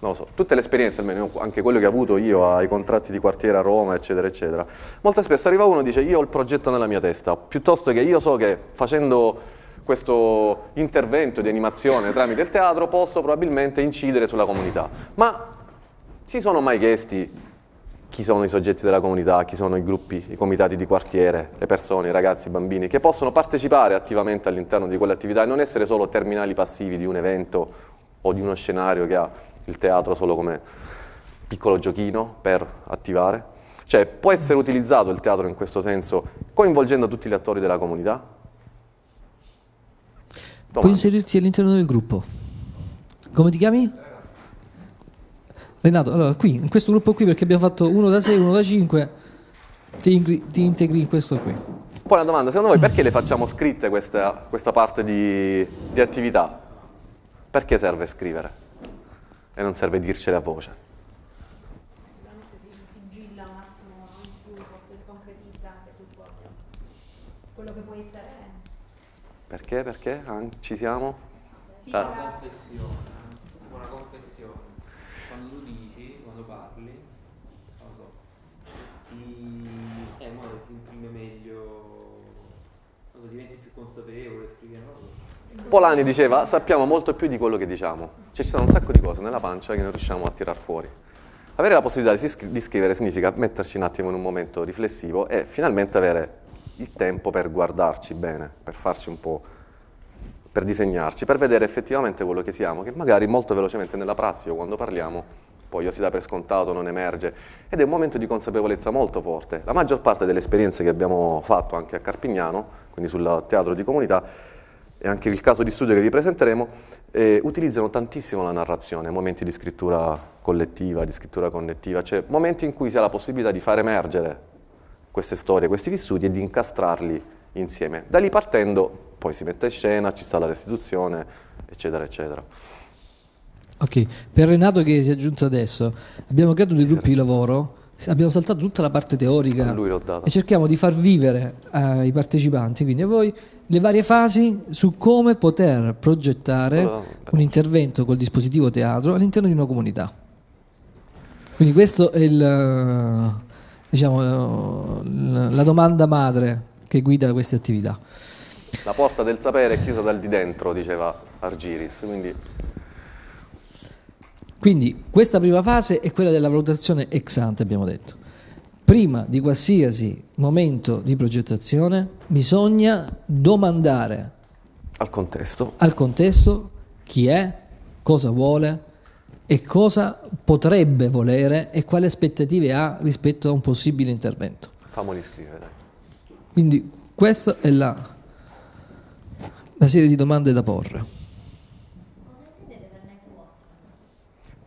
Non lo so, tutte le esperienze almeno, anche quello che ho avuto io ai contratti di quartiere a Roma, eccetera, eccetera. Molto spesso arriva uno e dice io ho il progetto nella mia testa, piuttosto che io so che facendo questo intervento di animazione tramite il teatro posso probabilmente incidere sulla comunità. Ma si sono mai chiesti chi sono i soggetti della comunità, chi sono i gruppi, i comitati di quartiere, le persone, i ragazzi, i bambini, che possono partecipare attivamente all'interno di quelle attività e non essere solo terminali passivi di un evento o di uno scenario che ha il teatro solo come piccolo giochino per attivare? Cioè, può essere utilizzato il teatro in questo senso coinvolgendo tutti gli attori della comunità? Puoi inserirti all'interno del gruppo. Come ti chiami? Renato, allora qui, in questo gruppo qui, perché abbiamo fatto uno da 6, uno da 5, ti, ingri- ti integri in questo qui. Poi una domanda, secondo voi mm. perché le facciamo scritte questa, questa parte di, di attività? Perché serve scrivere? E non serve dircele a voce? Perché? Perché? An- ah, ci siamo? Sì, ah. una confessione, una confessione. Quando tu dici, quando parli, non lo so, ti... eh, ma si imprime meglio, non so, diventi più consapevole, scrivi, non Polani diceva, sappiamo molto più di quello che diciamo. Cioè ci sono un sacco di cose nella pancia che non riusciamo a tirar fuori. Avere la possibilità di, scri- di scrivere significa metterci un attimo in un momento riflessivo e finalmente avere il tempo per guardarci bene, per farci un po' per disegnarci, per vedere effettivamente quello che siamo, che magari molto velocemente nella prassi o quando parliamo poi lo si dà per scontato, non emerge, ed è un momento di consapevolezza molto forte. La maggior parte delle esperienze che abbiamo fatto anche a Carpignano, quindi sul teatro di comunità, e anche il caso di studio che vi presenteremo, eh, utilizzano tantissimo la narrazione, momenti di scrittura collettiva, di scrittura connettiva, cioè momenti in cui si ha la possibilità di far emergere queste storie, questi vissuti e di incastrarli insieme. Da lì partendo poi si mette in scena, ci sta la restituzione, eccetera, eccetera. Ok, per Renato che si è aggiunto adesso, abbiamo creato dei gruppi di lavoro abbiamo saltato tutta la parte teorica e cerchiamo di far vivere ai eh, partecipanti, quindi a voi, le varie fasi su come poter progettare allora, un intervento col dispositivo teatro all'interno di una comunità. Quindi questo è il diciamo, eh, la domanda madre che guida queste attività. La porta del sapere è chiusa dal di dentro, diceva Argiris, quindi... Quindi questa prima fase è quella della valutazione ex ante, abbiamo detto. Prima di qualsiasi momento di progettazione bisogna domandare al contesto, al contesto chi è, cosa vuole, e cosa potrebbe volere e quali aspettative ha rispetto a un possibile intervento. Famoli scrivere. Quindi questa è la, la serie di domande da porre.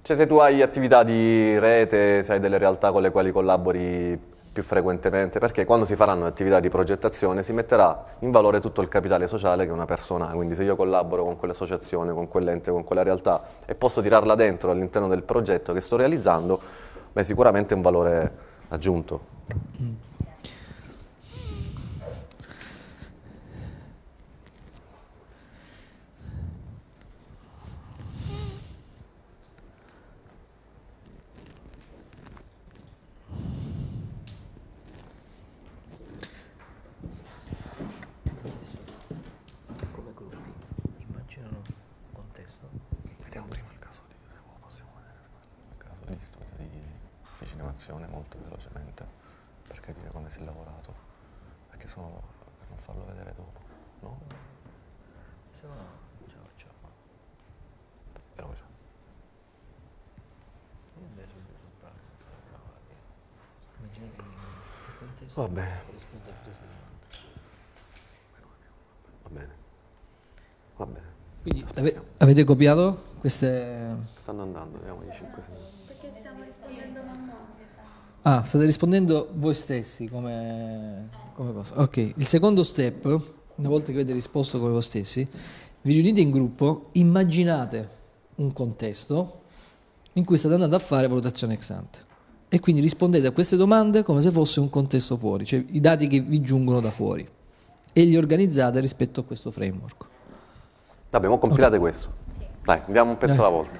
Cioè se tu hai attività di rete, sai delle realtà con le quali collabori più frequentemente, perché quando si faranno attività di progettazione si metterà in valore tutto il capitale sociale che una persona ha, quindi se io collaboro con quell'associazione, con quell'ente, con quella realtà e posso tirarla dentro all'interno del progetto che sto realizzando, beh sicuramente è un valore aggiunto. Mm. Va bene. Va bene. Va bene. Quindi ave avete copiato queste... Stanno andando, abbiamo 5 secondi. Perché stiamo rispondendo man mano. Ah, state rispondendo voi stessi come, come cosa. Ok, il secondo step, una volta che avete risposto come voi stessi, vi riunite in gruppo, immaginate un contesto in cui state andando a fare valutazione ex ante. E quindi rispondete a queste domande come se fosse un contesto fuori, cioè i dati che vi giungono da fuori e li organizzate rispetto a questo framework. Abbiamo compilato okay. questo. Dai, andiamo un pezzo Dai. alla volta.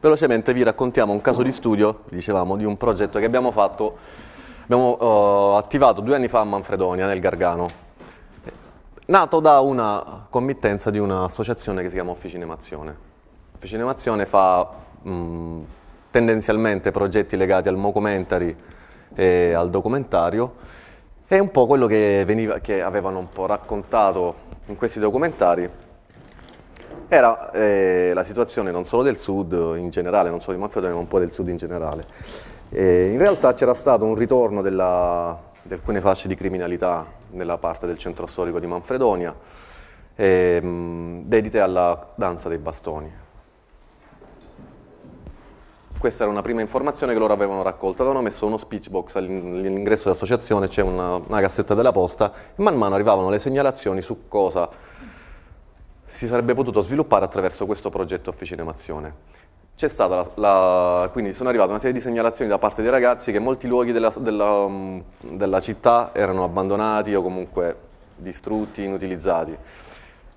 velocemente vi raccontiamo un caso di studio, dicevamo, di un progetto che abbiamo fatto, abbiamo uh, attivato due anni fa a Manfredonia, nel Gargano, nato da una committenza di un'associazione che si chiama Officinemazione. Officinemazione fa mh, mm, tendenzialmente progetti legati al mockumentary e al documentario, è un po' quello che, veniva, che avevano un po' raccontato in questi documentari, era eh, la situazione non solo del sud in generale, non solo di Manfredonia, ma un po' del sud in generale. E in realtà c'era stato un ritorno della, di alcune fasce di criminalità nella parte del centro storico di Manfredonia, eh, dedite alla danza dei bastoni. Questa era una prima informazione che loro avevano raccolto, avevano messo uno speech box all'ingresso dell'associazione, c'è una, una cassetta della posta, e man mano arrivavano le segnalazioni su cosa si sarebbe potuto sviluppare attraverso questo progetto Officinemazione. C'è stata la, la, quindi sono arrivate una serie di segnalazioni da parte dei ragazzi che molti luoghi della, della, mm, della città erano abbandonati o comunque distrutti, inutilizzati.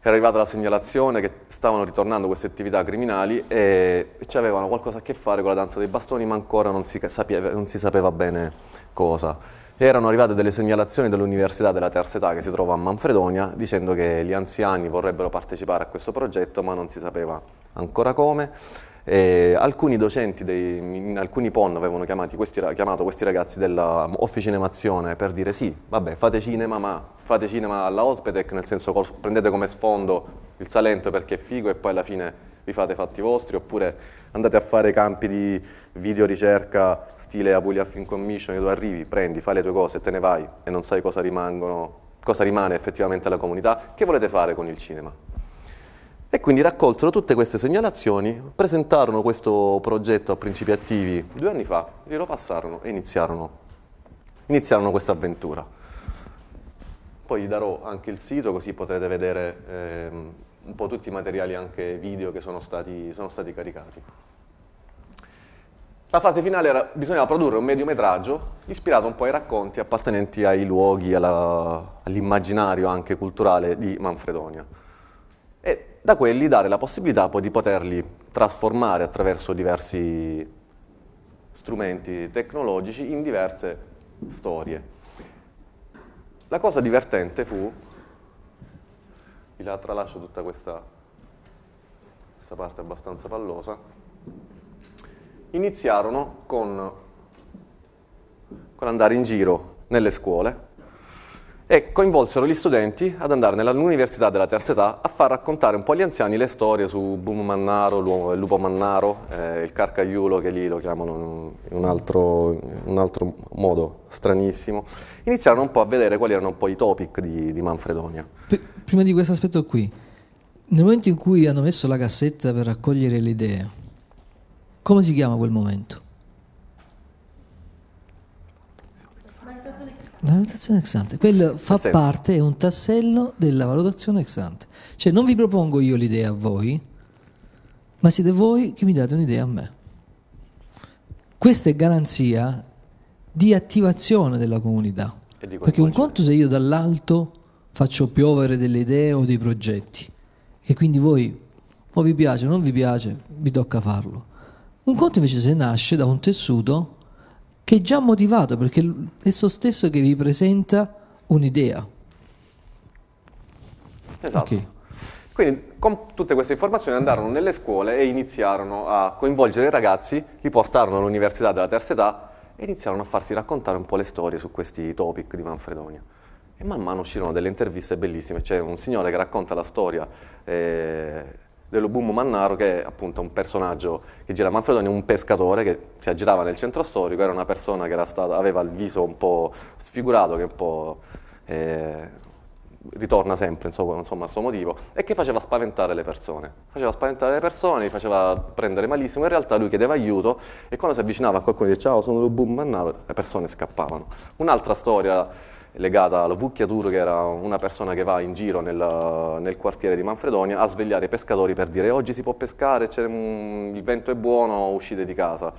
Era arrivata la segnalazione che stavano ritornando queste attività criminali e ci avevano qualcosa a che fare con la danza dei bastoni, ma ancora non si sapeva, non si sapeva bene cosa erano arrivate delle segnalazioni dall'Università della Terza Età che si trova a Manfredonia dicendo che gli anziani vorrebbero partecipare a questo progetto ma non si sapeva ancora come. E alcuni docenti dei, in alcuni PON avevano questi, chiamato questi ragazzi dell'officinemazione per dire sì, vabbè fate cinema ma fate cinema alla Ospetec nel senso prendete come sfondo il Salento perché è figo e poi alla fine vi fate fatti vostri oppure andate a fare campi di video ricerca stile Apulia Film Commission, e tu arrivi, prendi, fai le tue cose e te ne vai e non sai cosa, cosa rimane effettivamente alla comunità, che volete fare con il cinema? E quindi raccolsero tutte queste segnalazioni, presentarono questo progetto a principi attivi due anni fa, glielo passarono e iniziarono, iniziarono questa avventura. Poi vi darò anche il sito così potrete vedere ehm, un po' tutti i materiali anche video che sono stati, sono stati caricati. La fase finale era, bisognava produrre un mediometraggio ispirato un po' ai racconti appartenenti ai luoghi, all'immaginario anche culturale di Manfredonia. E da quelli dare la possibilità poi di poterli trasformare attraverso diversi strumenti tecnologici in diverse storie. La cosa divertente fu vi la tralascio tutta questa, questa parte abbastanza pallosa, iniziarono con, con andare in giro nelle scuole e coinvolsero gli studenti ad andare nell'università della terza età a far raccontare un po' agli anziani le storie su Boom Mannaro, il Lupo Mannaro, eh, il Carcaiulo che lì lo chiamano in un altro, un altro modo stranissimo. Iniziarono un po' a vedere quali erano un po' i topic di, di Manfredonia. P- prima di questo aspetto qui, nel momento in cui hanno messo la cassetta per raccogliere le idee, come si chiama quel momento? La valutazione ex ante, quello fa parte, è un tassello della valutazione ex ante. Cioè non vi propongo io l'idea a voi, ma siete voi che mi date un'idea a me. Questa è garanzia di attivazione della comunità. Perché un conto se io dall'alto faccio piovere delle idee o dei progetti, e quindi voi o vi piace o non vi piace, vi tocca farlo. Un conto invece se nasce da un tessuto che è già motivato perché è esso stesso che vi presenta un'idea. Esatto. Okay. Quindi con tutte queste informazioni andarono nelle scuole e iniziarono a coinvolgere i ragazzi, li portarono all'università della terza età e iniziarono a farsi raccontare un po' le storie su questi topic di Manfredonia. E man mano uscirono delle interviste bellissime, c'è un signore che racconta la storia eh, dello Bummo Mannaro, che è appunto un personaggio che gira Manfredoni, un pescatore che si aggirava nel centro storico, era una persona che stata, aveva il viso un po' sfigurato, che un po' eh, ritorna sempre insomma, insomma a suo motivo, e che faceva spaventare le persone. Faceva spaventare le persone, li faceva prendere malissimo, in realtà lui chiedeva aiuto e quando si avvicinava a qualcuno e diceva ciao sono lo Bummo Mannaro, le persone scappavano. Un'altra storia legata alla Vucchiatur, che era una persona che va in giro nel, nel, quartiere di Manfredonia a svegliare i pescatori per dire oggi si può pescare, mh, il vento è buono, uscite di casa.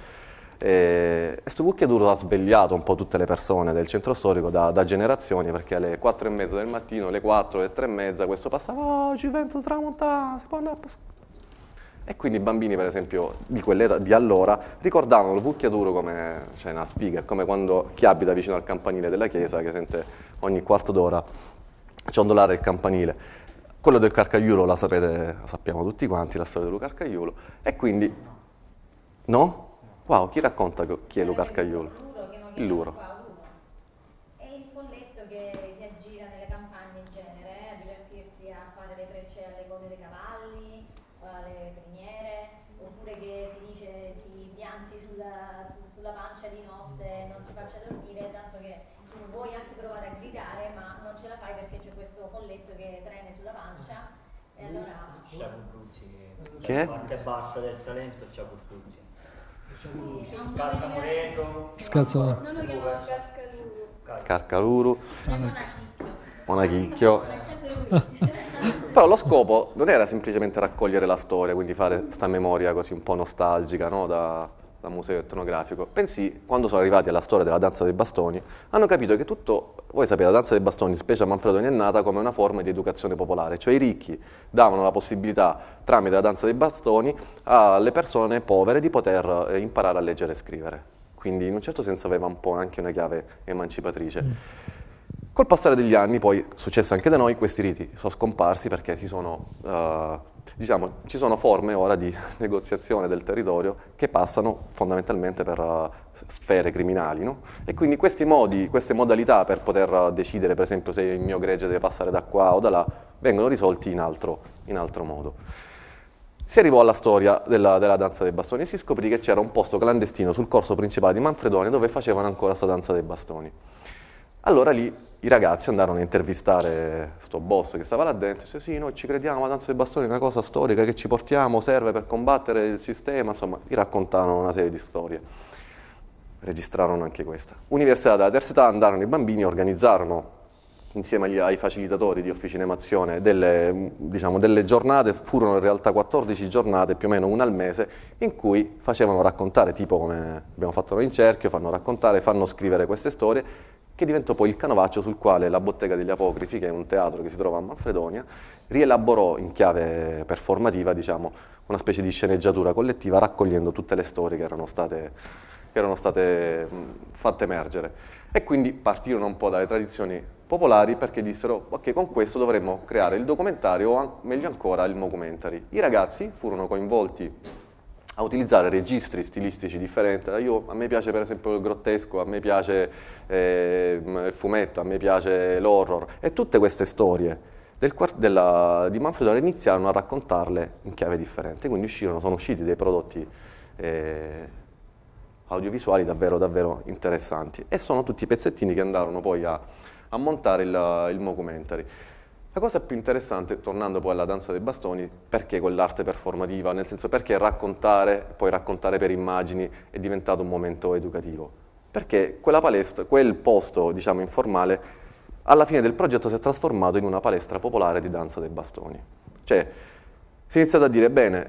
E, questo sto ha svegliato un po' tutte le persone del centro storico da, da generazioni, perché alle 4 e mezza del mattino, alle 4, e 3 e mezza, questo passava, oh, oggi oh, vento tramontano, si può andare a pescare e quindi i bambini, per esempio, di quell'età di allora, ricordavano il picchiaduro come cioè, una sfiga, come quando chi abita vicino al campanile della chiesa, che sente ogni quarto d'ora ciondolare il campanile. Quello del Carcagliulo la sapete, la sappiamo tutti quanti, la storia di Luca Carcagliulo. E quindi, no? Wow, chi racconta chi è Luca Carcagliulo? Il Luro. Che? La parte bassa del Salento c'è Burtuzzi. Scalza Morego. Scalza Moreto Non lo chiamano Carcaluru. Carcaluru. Ah, Monachicchio. [laughs] Però lo scopo non era semplicemente raccogliere la storia, quindi fare sta memoria così un po' nostalgica, no? Da da museo etnografico, bensì quando sono arrivati alla storia della danza dei bastoni, hanno capito che tutto, voi sapete, la danza dei bastoni, specie a Manfredoni, è nata come una forma di educazione popolare, cioè i ricchi davano la possibilità, tramite la danza dei bastoni, alle persone povere di poter eh, imparare a leggere e scrivere. Quindi in un certo senso aveva un po' anche una chiave emancipatrice. Mm. Col passare degli anni, poi, successo anche da noi, questi riti sono scomparsi perché si sono... Eh, diciamo, ci sono forme ora di [laughs] negoziazione del territorio che passano fondamentalmente per eh, sfere criminali. No? E quindi questi modi, queste modalità per poter eh, decidere, per esempio, se il mio gregge deve passare da qua o da là, vengono risolti in altro, in altro modo. Si arrivò alla storia della, della, danza dei bastoni e si scoprì che c'era un posto clandestino sul corso principale di Manfredonia dove facevano ancora questa danza dei bastoni. Allora lì i ragazzi andarono a intervistare sto boss che stava là dentro, dice sì, noi ci crediamo, la danza dei bastoni è una cosa storica che ci portiamo, serve per combattere il sistema, insomma, gli raccontarono una serie di storie. Registrarono anche questa. Università della terza età andarono i bambini e organizzarono insieme agli, ai facilitatori di Officinemazione delle, diciamo, delle giornate, furono in realtà 14 giornate, più o meno una al mese, in cui facevano raccontare, tipo come abbiamo fatto noi in cerchio, fanno raccontare, fanno scrivere queste storie che diventò poi il canovaccio sul quale la Bottega degli Apocrifi, che è un teatro che si trova a Manfredonia, rielaborò in chiave performativa diciamo, una specie di sceneggiatura collettiva raccogliendo tutte le storie che erano state, che erano state fatte emergere. E quindi partirono un po' dalle tradizioni popolari perché dissero ok con questo dovremmo creare il documentario o meglio ancora il mockumentary. I ragazzi furono coinvolti a utilizzare registri stilistici differenti. Io, a me piace per esempio il grottesco, a me piace eh, il fumetto, a me piace l'horror e tutte queste storie del, della, di Manfredo iniziarono a raccontarle in chiave differente, quindi uscirono, sono usciti dei prodotti eh, audiovisuali davvero, davvero interessanti e sono tutti pezzettini che andarono poi a, a montare il, il mockumentary. La cosa più interessante, tornando poi alla danza dei bastoni, perché quell'arte performativa, nel senso perché raccontare, poi raccontare per immagini è diventato un momento educativo? Perché quella palestra, quel posto, diciamo, informale, alla fine del progetto si è trasformato in una palestra popolare di danza dei bastoni. Cioè, si è iniziato a dire, bene,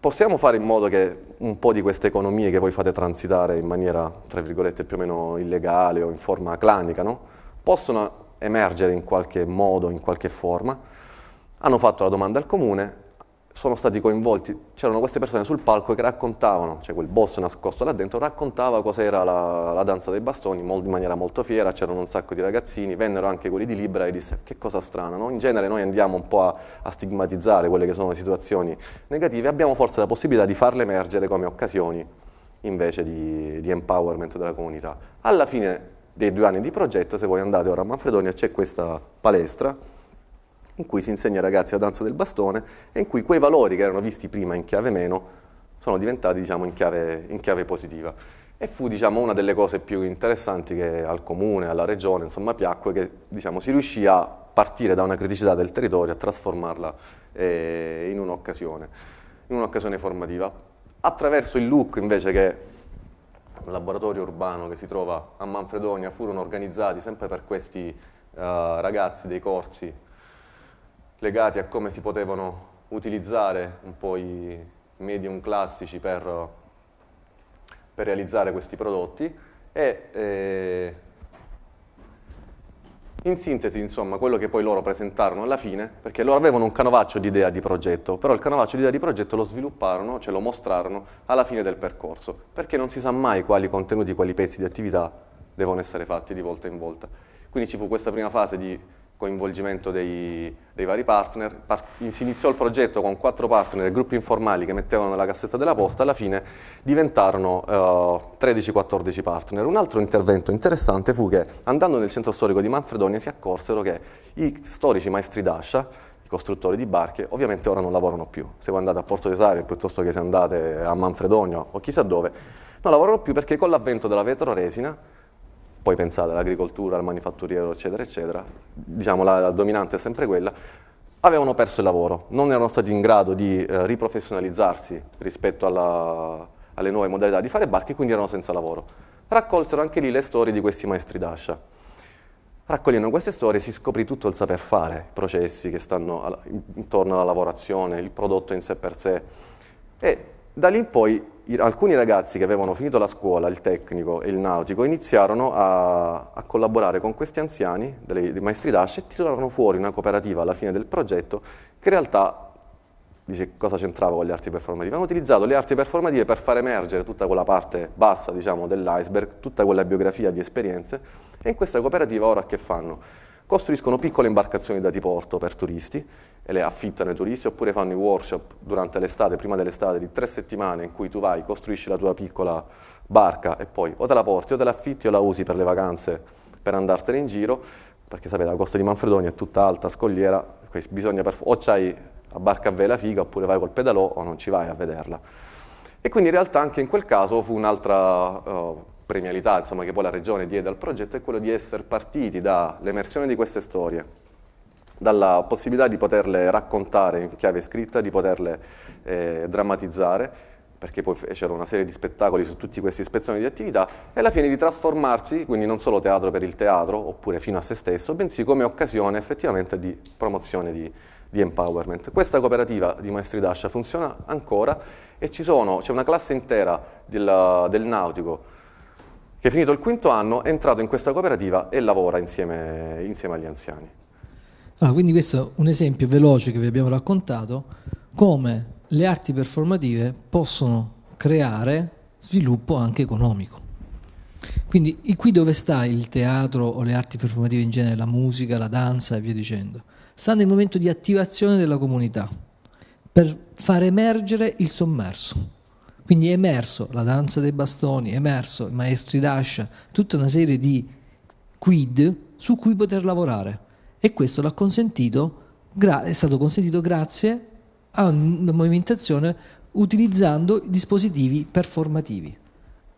possiamo fare in modo che un po' di queste economie che voi fate transitare in maniera, tra virgolette, più o meno illegale o in forma clanica, no? possono emergere in qualche modo, in qualche forma. Hanno fatto la domanda al comune, sono stati coinvolti, c'erano queste persone sul palco che raccontavano, cioè quel boss nascosto là dentro raccontava cos'era la, la danza dei bastoni in maniera molto fiera, c'erano un sacco di ragazzini, vennero anche quelli di Libra e disse che cosa strana, no? in genere noi andiamo un po' a, a, stigmatizzare quelle che sono le situazioni negative, abbiamo forse la possibilità di farle emergere come occasioni invece di, di empowerment della comunità. Alla fine dei due anni di progetto, se voi andate ora a Manfredonia c'è questa palestra in cui si insegna ai ragazzi la danza del bastone e in cui quei valori che erano visti prima in chiave meno sono diventati diciamo, in, chiave, in, chiave, positiva. E fu diciamo, una delle cose più interessanti che al comune, alla regione, insomma, piacque che diciamo, si riuscì a partire da una criticità del territorio a trasformarla eh, in un'occasione, in un'occasione formativa. Attraverso il look invece che laboratorio urbano che si trova a Manfredonia, furono organizzati sempre per questi uh, ragazzi dei corsi legati a come si potevano utilizzare un po' i medium classici per, per realizzare questi prodotti e eh, in sintesi, insomma, quello che poi loro presentarono alla fine, perché loro avevano un canovaccio di idea di progetto, però il canovaccio di idea di progetto lo svilupparono, ce cioè lo mostrarono alla fine del percorso, perché non si sa mai quali contenuti, quali pezzi di attività devono essere fatti di volta in volta. Quindi ci fu questa prima fase di coinvolgimento dei, dei vari partner. Par si iniziò il progetto con quattro partner e gruppi informali che mettevano nella cassetta della posta, alla fine diventarono eh, 13-14 partner. Un altro intervento interessante fu che andando nel centro storico di Manfredonia si accorsero che i storici maestri d'ascia, i costruttori di barche, ovviamente ora non lavorano più. Se voi andate a Porto Desario piuttosto che se andate a Manfredonia o chissà dove, non lavorano più perché con l'avvento della vetroresina poi pensate all'agricoltura, al manifatturiero, eccetera, eccetera, diciamo la, la, dominante è sempre quella, avevano perso il lavoro, non erano stati in grado di eh, riprofessionalizzarsi rispetto alla, alle nuove modalità di fare barche, quindi erano senza lavoro. Raccolsero anche lì le storie di questi maestri d'ascia. Raccogliendo queste storie si scoprì tutto il saper fare, i processi che stanno alla, intorno alla lavorazione, il prodotto in sé per sé. E da lì in poi alcuni ragazzi che avevano finito la scuola, il tecnico e il nautico, iniziarono a, a collaborare con questi anziani, dei, dei maestri d'ascia, e tirarono fuori una cooperativa alla fine del progetto che in realtà dice cosa c'entrava con le arti performative. Hanno utilizzato le arti performative per far emergere tutta quella parte bassa diciamo, dell'iceberg, tutta quella biografia di esperienze e in questa cooperativa ora che fanno? costruiscono piccole imbarcazioni da diporto per turisti e le affittano ai turisti oppure fanno i workshop durante l'estate, prima dell'estate, di tre settimane in cui tu vai, costruisci la tua piccola barca e poi o te la porti o te la affitti o la usi per le vacanze, per andartene in giro, perché sapete la costa di Manfredonia è tutta alta, scogliera, bisogna per, o c'hai la barca a vela figa oppure vai col pedalò o non ci vai a vederla. E quindi in realtà anche in quel caso fu un'altra... Uh, premialità insomma, che poi la regione diede al progetto è quello di essere partiti dall'emersione di queste storie, dalla possibilità di poterle raccontare in chiave scritta, di poterle eh, drammatizzare, perché poi c'era una serie di spettacoli su tutti questi spezzoni di attività, e alla fine di trasformarsi, quindi non solo teatro per il teatro, oppure fino a se stesso, bensì come occasione effettivamente di promozione di, di empowerment. Questa cooperativa di Maestri d'Ascia funziona ancora e c'è una classe intera del, del nautico che è finito il quinto anno è entrato in questa cooperativa e lavora insieme, insieme agli anziani. Ah, quindi questo è un esempio veloce che vi abbiamo raccontato come le arti performative possono creare sviluppo anche economico. Quindi qui dove sta il teatro o le arti performative in genere, la musica, la danza e via dicendo? Sta nel momento di attivazione della comunità per far emergere il sommerso. Quindi è emerso la danza dei bastoni, è emerso i maestri d'ascia, tutta una serie di quid su cui poter lavorare. E questo l'ha consentito, è stato consentito grazie a una movimentazione utilizzando dispositivi performativi,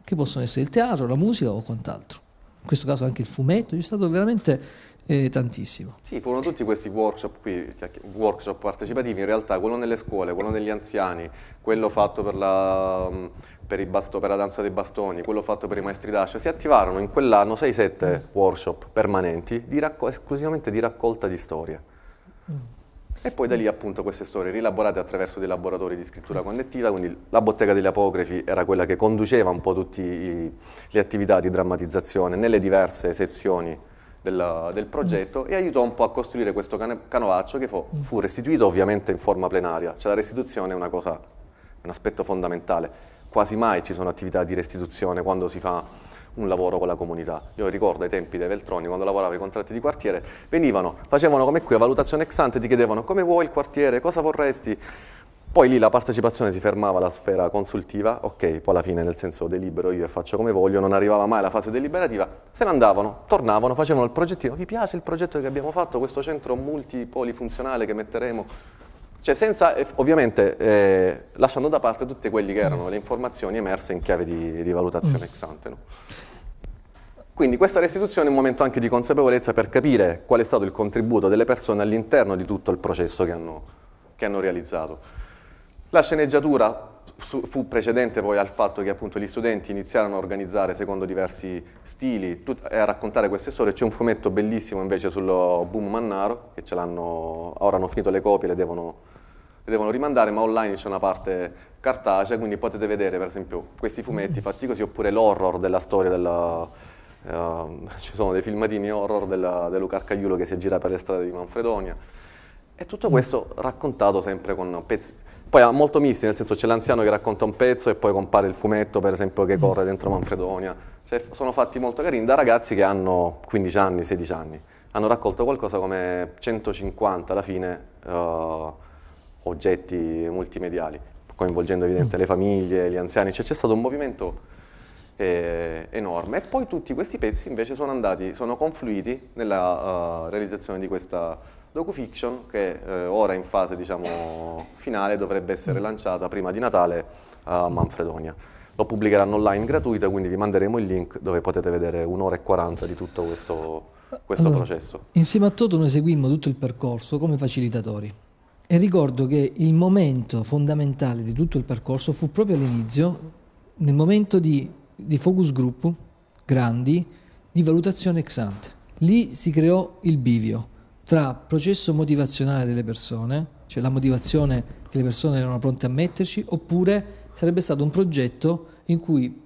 che possono essere il teatro, la musica o quant'altro. In questo caso anche il fumetto, c'è stato veramente eh, tantissimo. Sì, furono tutti questi workshop qui, cioè, workshop partecipativi, in realtà quello nelle scuole, quello negli anziani, quello fatto per la, mm, per, basto, per la danza dei bastoni, quello fatto per i maestri d'ascia, si attivarono in quell'anno 6-7 workshop permanenti di esclusivamente di raccolta di storie. Mm. E poi da lì appunto queste storie rielaborate attraverso dei laboratori di scrittura connettiva, quindi la bottega degli apocrifi era quella che conduceva un po' tutte le attività di drammatizzazione nelle diverse sezioni del, del progetto e aiutò un po' a costruire questo can- canovaccio che fu, mm. fu restituito ovviamente in forma plenaria, cioè la restituzione è una cosa, un aspetto fondamentale quasi mai ci sono attività di restituzione quando si fa un lavoro con la comunità. Io ricordo ai tempi dei Veltroni, quando lavoravo i contratti di quartiere, venivano, facevano come qui, a valutazione ex ante, ti chiedevano come vuoi il quartiere, cosa vorresti, poi lì la partecipazione si fermava alla sfera consultiva, ok, poi alla fine nel senso delibero io e faccio come voglio, non arrivava mai alla fase deliberativa, se ne andavano, tornavano, facevano il progettino, vi piace il progetto che abbiamo fatto, questo centro multipolifunzionale che metteremo? Cioè senza, eh, ovviamente, eh, lasciando da parte tutte quelle che erano le informazioni emerse in chiave di, di valutazione mm. ex ante. No? Quindi questa restituzione è un momento anche di consapevolezza per capire qual è stato il contributo delle persone all'interno di tutto il processo che hanno, che hanno realizzato. La sceneggiatura fu precedente poi al fatto che appunto gli studenti iniziarono a organizzare secondo diversi stili e a raccontare queste storie. C'è un fumetto bellissimo invece sullo boom Mannaro, che ce l'hanno, ora hanno finito le copie, le devono, le devono rimandare, ma online c'è una parte cartacea, quindi potete vedere per esempio questi fumetti mm. fatti così, oppure l'horror della storia della, Uh, [laughs] ci sono dei filmatini horror della, di Luca Arcagliulo che si gira per le strade di Manfredonia e tutto mm. questo raccontato sempre con pezzi, poi molto misti, nel senso c'è l'anziano che racconta un pezzo e poi compare il fumetto, per esempio, che corre dentro Manfredonia. Cioè, sono fatti molto carini da ragazzi che hanno 15 anni, 16 anni. Hanno raccolto qualcosa come 150 alla fine uh, oggetti multimediali, coinvolgendo evidentemente le famiglie, gli anziani. Cioè, c'è stato un movimento eh, enorme. E poi tutti questi pezzi invece sono andati, sono confluiti nella uh, realizzazione di questa docufiction che eh, ora in fase diciamo, finale dovrebbe essere mm. lanciata prima di Natale a Manfredonia. Lo pubblicheranno online gratuito, quindi vi manderemo il link dove potete vedere un'ora e quaranta di tutto questo, questo allora, processo. Insieme a Toto noi seguimmo tutto il percorso come facilitatori e ricordo che il momento fondamentale di tutto il percorso fu proprio all'inizio, nel momento di, di focus group grandi di valutazione ex ante. Lì si creò il bivio tra processo motivazionale delle persone, cioè la motivazione che le persone erano pronte a metterci, oppure sarebbe stato un progetto in cui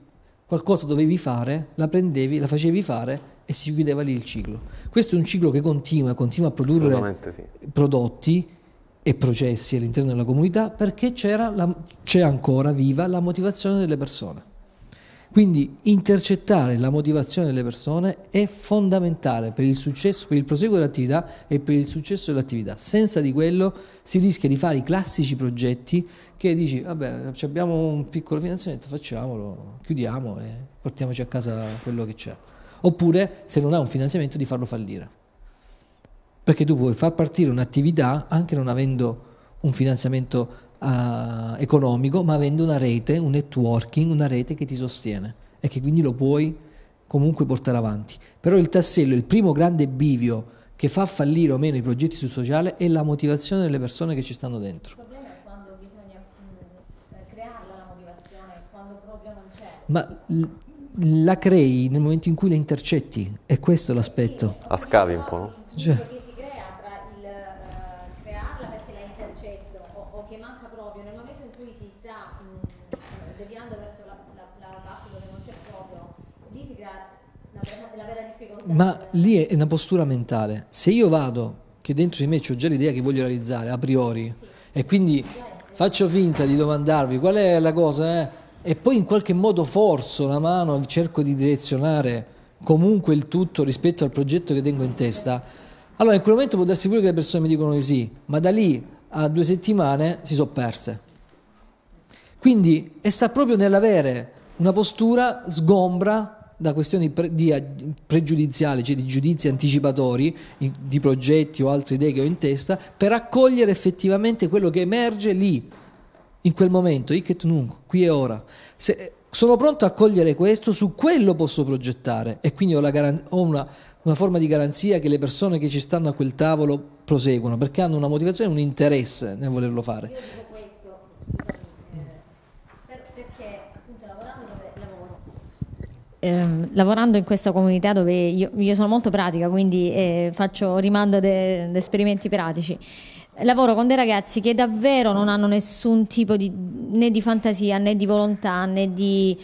qualcosa dovevi fare, la prendevi, la facevi fare e si chiudeva lì il ciclo. Questo è un ciclo che continua, continua a produrre sì. prodotti e processi all'interno della comunità perché la, c'è ancora viva la motivazione delle persone. Quindi intercettare la motivazione delle persone è fondamentale per il successo, per il proseguo dell'attività e per il successo dell'attività. Senza di quello si rischia di fare i classici progetti che dici, vabbè, abbiamo un piccolo finanziamento, facciamolo, chiudiamo e portiamoci a casa quello che c'è. Oppure, se non ha un finanziamento, di farlo fallire. Perché tu puoi far partire un'attività anche non avendo un finanziamento uh, economico, ma avendo una rete, un networking, una rete che ti sostiene e che quindi lo puoi comunque portare avanti. Però il tassello, il primo grande bivio che fa fallire o meno i progetti sul sociale è la motivazione delle persone che ci stanno dentro. Il problema è quando bisogna mm, eh, crearla la motivazione, quando proprio non c'è. Ma la crei nel momento in cui la intercetti, è questo l'aspetto. A scavi un po', no? Cioè, ma lì è una postura mentale. Se io vado, che dentro di me ho già l'idea che voglio realizzare a priori, e quindi faccio finta di domandarvi qual è la cosa, eh? e poi in qualche modo forzo la mano, cerco di direzionare comunque il tutto rispetto al progetto che tengo in testa, allora in quel momento può darsi pure che le persone mi dicono di sì, ma da lì a due settimane si sono perse. Quindi sta proprio nell'avere una postura sgombra da questioni pre- di, pregiudiziali, cioè di giudizi anticipatori di progetti o altre idee che ho in testa, per accogliere effettivamente quello che emerge lì, in quel momento, hic et nunc, qui e ora. Se sono pronto a accogliere questo, su quello posso progettare e quindi ho, garan- ho una, una forma di garanzia che le persone che ci stanno a quel tavolo proseguono, perché hanno una motivazione, e un interesse nel volerlo fare. ehm, lavorando in questa comunità dove io, io sono molto pratica, quindi eh, faccio rimando ad esperimenti pratici. Lavoro con dei ragazzi che davvero non hanno nessun tipo di, né di fantasia né di volontà né di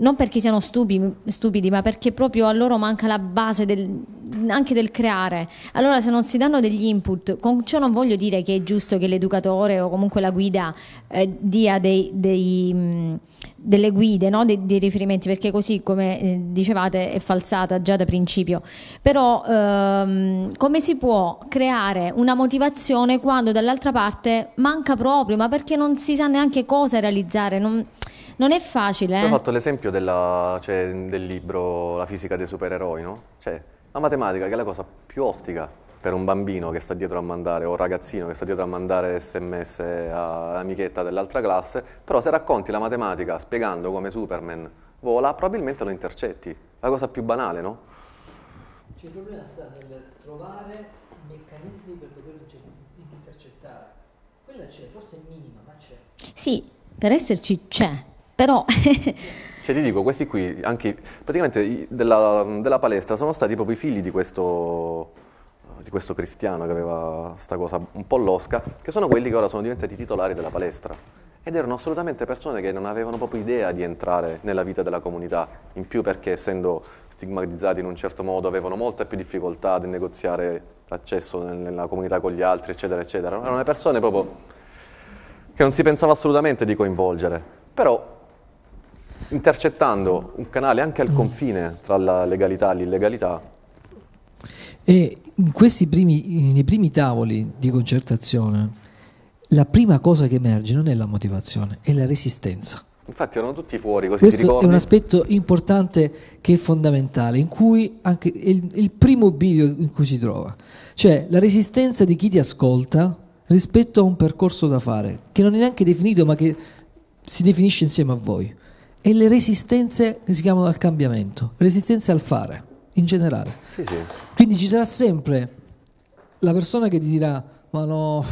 non perché siano stupi, stupidi, ma perché proprio a loro manca la base del, anche del creare. Allora, se non si danno degli input, con ciò non voglio dire che è giusto che l'educatore o comunque la guida eh, dia dei, dei, mh, mm, delle guide, no? dei, dei, riferimenti, perché così come eh, dicevate è falsata già da principio. Però ehm, come si può creare una motivazione quando dall'altra parte manca proprio, ma perché non si sa neanche cosa realizzare? Non... Non è facile. Ho eh? fatto l'esempio cioè, del libro La fisica dei supereroi, no? Cioè, la matematica che è la cosa più ostica per un bambino che sta dietro a mandare, o un ragazzino che sta dietro a mandare sms all'amichetta dell'altra classe, però se racconti la matematica spiegando come Superman vola, probabilmente lo intercetti. La cosa più banale, no? Cioè, il problema sta nel trovare meccanismi per poterlo intercettare. Quella c'è, forse è minima, ma c'è. Sì, per esserci c'è però... [laughs] cioè ti dico, questi qui, anche praticamente della, della palestra, sono stati proprio i figli di questo, eh, di questo cristiano che aveva questa cosa un po' losca, che sono quelli che ora sono diventati titolari della palestra. Ed erano assolutamente persone che non avevano proprio idea di entrare nella vita della comunità, in più perché essendo stigmatizzati in un certo modo avevano molta più difficoltà nel negoziare accesso nella comunità con gli altri, eccetera, eccetera. Erano persone proprio che non si pensava assolutamente di coinvolgere. Però intercettando un canale anche al confine tra la legalità e l'illegalità. E primi, nei primi tavoli di concertazione la prima cosa che emerge non è la motivazione, è la resistenza. Infatti erano tutti fuori così. Questo è un aspetto importante che è fondamentale, in cui anche il, il primo bivio in cui si trova, cioè la resistenza di chi ti ascolta rispetto a un percorso da fare, che non è neanche definito ma che si definisce insieme a voi e le resistenze che si chiamano al cambiamento, resistenze al fare in generale. Sì, sì. Quindi ci sarà sempre la persona che ti dirà ma no,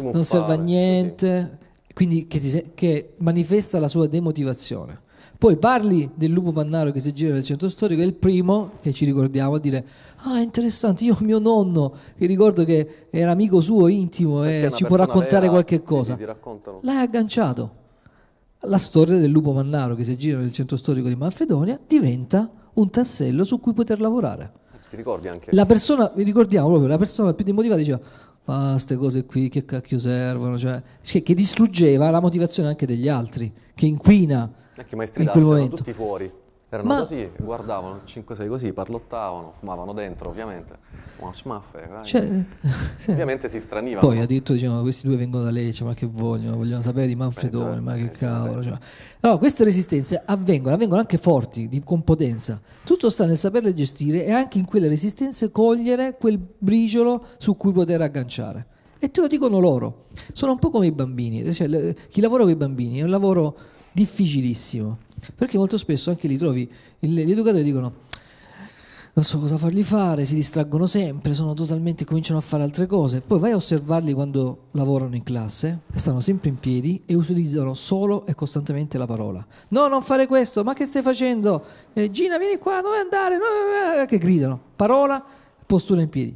non serve a niente, sì. quindi che, ti, che, manifesta la sua demotivazione. Poi parli del lupo pannaro che si gira nel centro storico, è il primo che ci ricordiamo a dire ah interessante, io ho mio nonno che ricordo che era amico suo intimo Perché e ci può raccontare vera, qualche cosa. L'hai agganciato la storia del lupo mannaro che si aggira nel centro storico di Manfredonia diventa un tassello su cui poter lavorare. Ti ricordi anche? La persona, vi ricordiamo proprio, la persona più demotivata diceva ma ah, queste cose qui che cacchio servono, cioè, che, che distruggeva la motivazione anche degli altri, che inquina anche in quel momento. tutti fuori. Erano Ma... così, guardavano 5-6 così, parlottavano, fumavano dentro ovviamente, una smaffe. Cioè... [laughs] [laughs] ovviamente si stranivano. Poi addirittura dicevano questi due vengono da lei, cioè, ma che vogliono, vogliono sapere di Manfredone, certo, ma che certo, cavolo. Cioè. Allora, queste resistenze avvengono, avvengono anche forti, di, con potenza. Tutto sta nel saperle gestire e anche in quelle resistenze cogliere quel briciolo su cui poter agganciare. E te lo dicono loro. Sono un po' come i bambini, cioè, le, chi lavora con i bambini è un lavoro difficilissimo perché molto spesso anche lì trovi il, gli educatori dicono non so cosa fargli fare, si distraggono sempre, sono totalmente, cominciano a fare altre cose. Poi vai a osservarli quando lavorano in classe, stanno sempre in piedi e utilizzano solo e costantemente la parola. No, non fare questo, ma che stai facendo? Eh, Gina, vieni qua, dove andare? No, eh, eh, eh. che gridano. Parola, postura in piedi.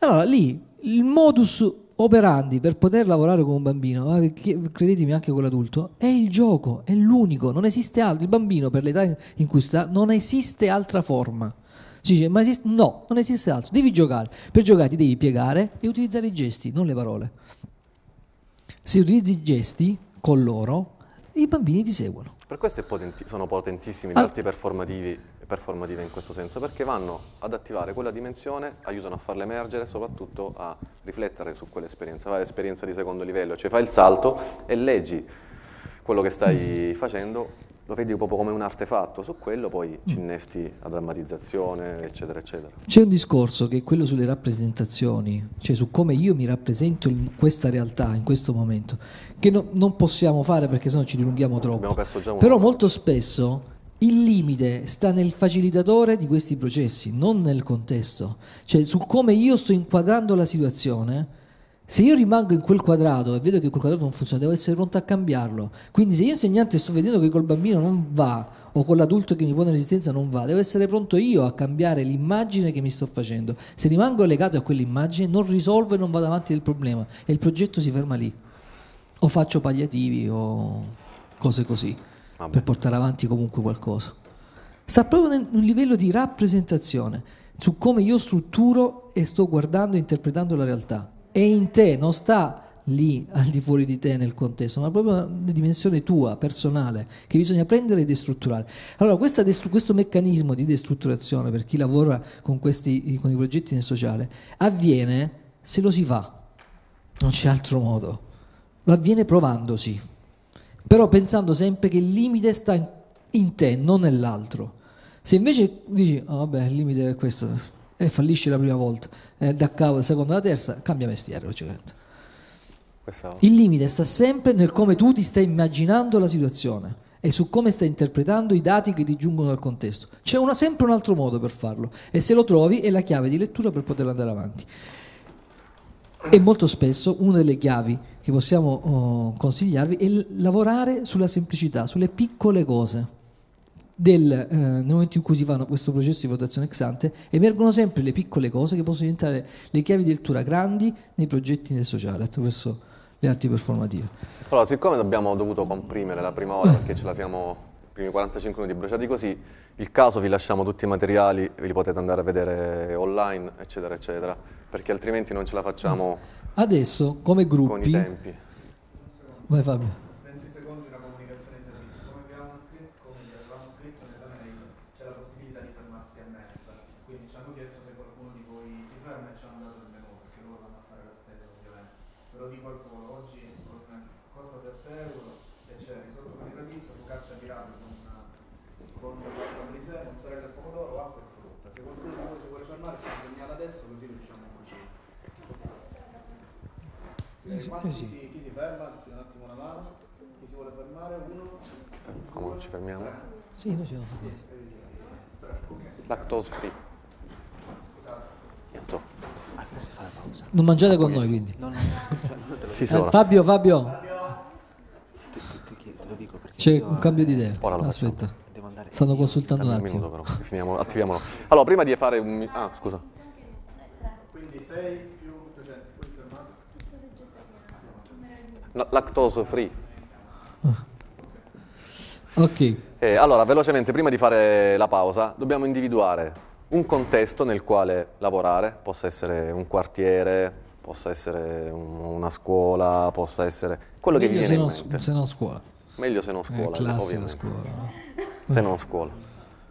Allora, lì il modus operandi per poter lavorare con un bambino, credetemi anche con l'adulto, è il gioco, è l'unico, non esiste altro. Il bambino per l'età in cui sta non esiste altra forma. Si dice, ma esiste? No, non esiste altro. Devi giocare. Per giocare ti devi piegare e utilizzare i gesti, non le parole. Se utilizzi i gesti con loro, i bambini ti seguono. Per questo potenti sono potentissimi gli ah. arti performativi performative in questo senso, perché vanno ad attivare quella dimensione, aiutano a farla emergere e soprattutto a riflettere su quell'esperienza, fai l'esperienza di secondo livello, cioè fai il salto e leggi quello che stai mm. facendo, lo vedi proprio come un artefatto, su quello poi mm. ci innesti la drammatizzazione, eccetera, eccetera. C'è un discorso che è quello sulle rappresentazioni, cioè su come io mi rappresento in questa realtà, in questo momento che no, non possiamo fare perché sennò ci dilunghiamo troppo. Perso già Però molto spesso il limite sta nel facilitatore di questi processi, non nel contesto, cioè su come io sto inquadrando la situazione. Se io rimango in quel quadrato e vedo che quel quadrato non funziona, devo essere pronto a cambiarlo. Quindi se io insegnante sto vedendo che col bambino non va o con l'adulto che mi pone resistenza non va, devo essere pronto io a cambiare l'immagine che mi sto facendo. Se rimango legato a quell'immagine non risolvo e non vado avanti del problema e il progetto si ferma lì o faccio palliativi o cose così Vabbè. per portare avanti comunque qualcosa. Sta proprio nel, un livello di rappresentazione su come io strutturo e sto guardando e interpretando la realtà. È in te, non sta lì al di fuori di te nel contesto, ma proprio una dimensione tua, personale, che bisogna prendere e destrutturare. Allora, destru- questo meccanismo di destrutturazione per chi lavora con, questi, con i progetti nel sociale avviene se lo si fa, non c'è altro modo. Lo avviene provandosi, però pensando sempre che il limite sta in te, non nell'altro. Se invece dici, oh, vabbè, il limite è questo, e fallisci la prima volta, eh, da capo, la seconda, la terza, cambia mestiere, logicamente. Il limite sta sempre nel come tu ti stai immaginando la situazione e su come stai interpretando i dati che ti giungono dal contesto. C'è una, sempre un altro modo per farlo e se lo trovi è la chiave di lettura per poter andare avanti. E molto spesso una delle chiavi che possiamo uh, consigliarvi è lavorare sulla semplicità, sulle piccole cose. Del, eh, nel momento in cui si fanno questo processo di votazione ex ante, emergono sempre le piccole cose che possono diventare le chiavi di lettura grandi nei progetti del sociale attraverso le arti performative. Allora, siccome abbiamo dovuto comprimere la prima ora perché ce la siamo i primi 45 minuti bruciati così, il caso vi lasciamo tutti i materiali, ve li potete andare a vedere online, eccetera, eccetera, perché altrimenti non ce la facciamo. Adesso come gruppi... Con i tempi. Vai Fabio. parte sì. Chi si, chi si ferma, si un attimo una mano, chi si vuole fermare, uno. Fermiamo, ci fermiamo? Sì, noi siamo fermati. Lactose free. Non mangiate con noi quindi. No, no, [laughs] eh, Fabio, Fabio. C'è un cambio di idea. Eh, Aspetta. Stanno consultando un attimo. Minuto, attiviamolo. Allora, prima di fare un... Ah, scusa. Quindi sei... lactose free. [laughs] Ok. Eh, allora, velocemente, prima di fare la pausa, dobbiamo individuare un contesto nel quale lavorare, possa essere un quartiere, possa essere un, una scuola, possa essere quello Meglio che viene se non, in mente. se non scuola. Meglio se non eh, scuola, eh, ovviamente. Scuola. Se non scuola.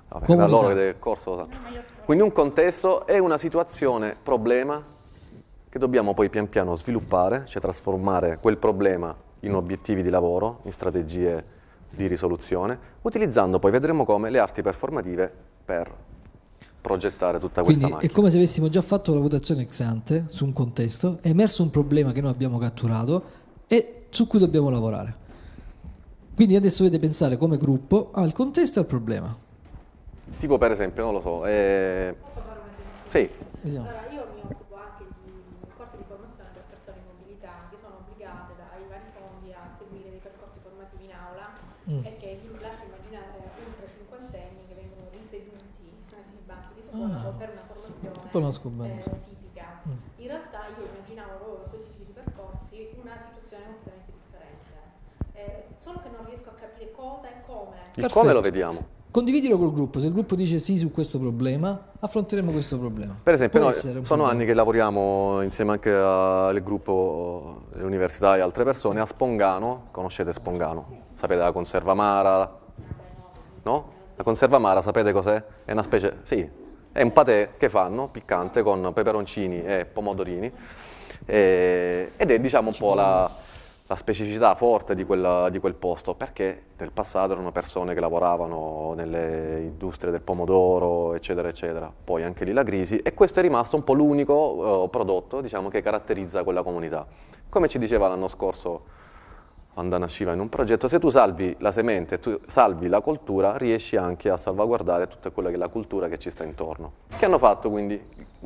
Vabbè, da loro del corso lo sanno. Quindi un contesto è una situazione, problema che dobbiamo poi pian piano sviluppare, cioè trasformare quel problema in obiettivi di lavoro, in strategie di risoluzione, utilizzando poi, vedremo come, le arti performative per progettare tutta Quindi questa macchina. È come se avessimo già fatto la votazione ex ante su un contesto, è emerso un problema che noi abbiamo catturato e su cui dobbiamo lavorare. Quindi adesso dovete pensare come gruppo al contesto e al problema. Tipo per esempio, non lo so, eh... Sì. Allora, mm. perché io mi lascio immaginare ultra cinquantenni che vengono riseduti nei banchi di scuola ah. per una formazione Conosco Eh, tipica. Mm. In realtà io immaginavo loro in questi tipi di percorsi una situazione completamente differente, eh, solo che non riesco a capire cosa e come. Il come lo vediamo? Condividilo col gruppo, se il gruppo dice sì su questo problema, affronteremo questo problema. Per esempio, noi sono problema. anni che lavoriamo insieme anche al gruppo dell'università e altre persone a Spongano, conoscete Spongano? Sì. Sapete la conserva amara? No? La conserva amara sapete cos'è? È una specie, sì, è un patè che fanno, piccante, con peperoncini e pomodorini e, ed è diciamo un po' la, la specificità forte di, quella, di, quel posto, perché nel passato erano persone che lavoravano nelle industrie del pomodoro, eccetera, eccetera, poi anche lì la crisi, e questo è rimasto un po' l'unico eh, prodotto diciamo, che caratterizza quella comunità. Come ci diceva l'anno scorso quando nasciva in un progetto, se tu salvi la semente, tu salvi la coltura, riesci anche a salvaguardare tutta quella che è la cultura che ci sta intorno. Che hanno fatto quindi?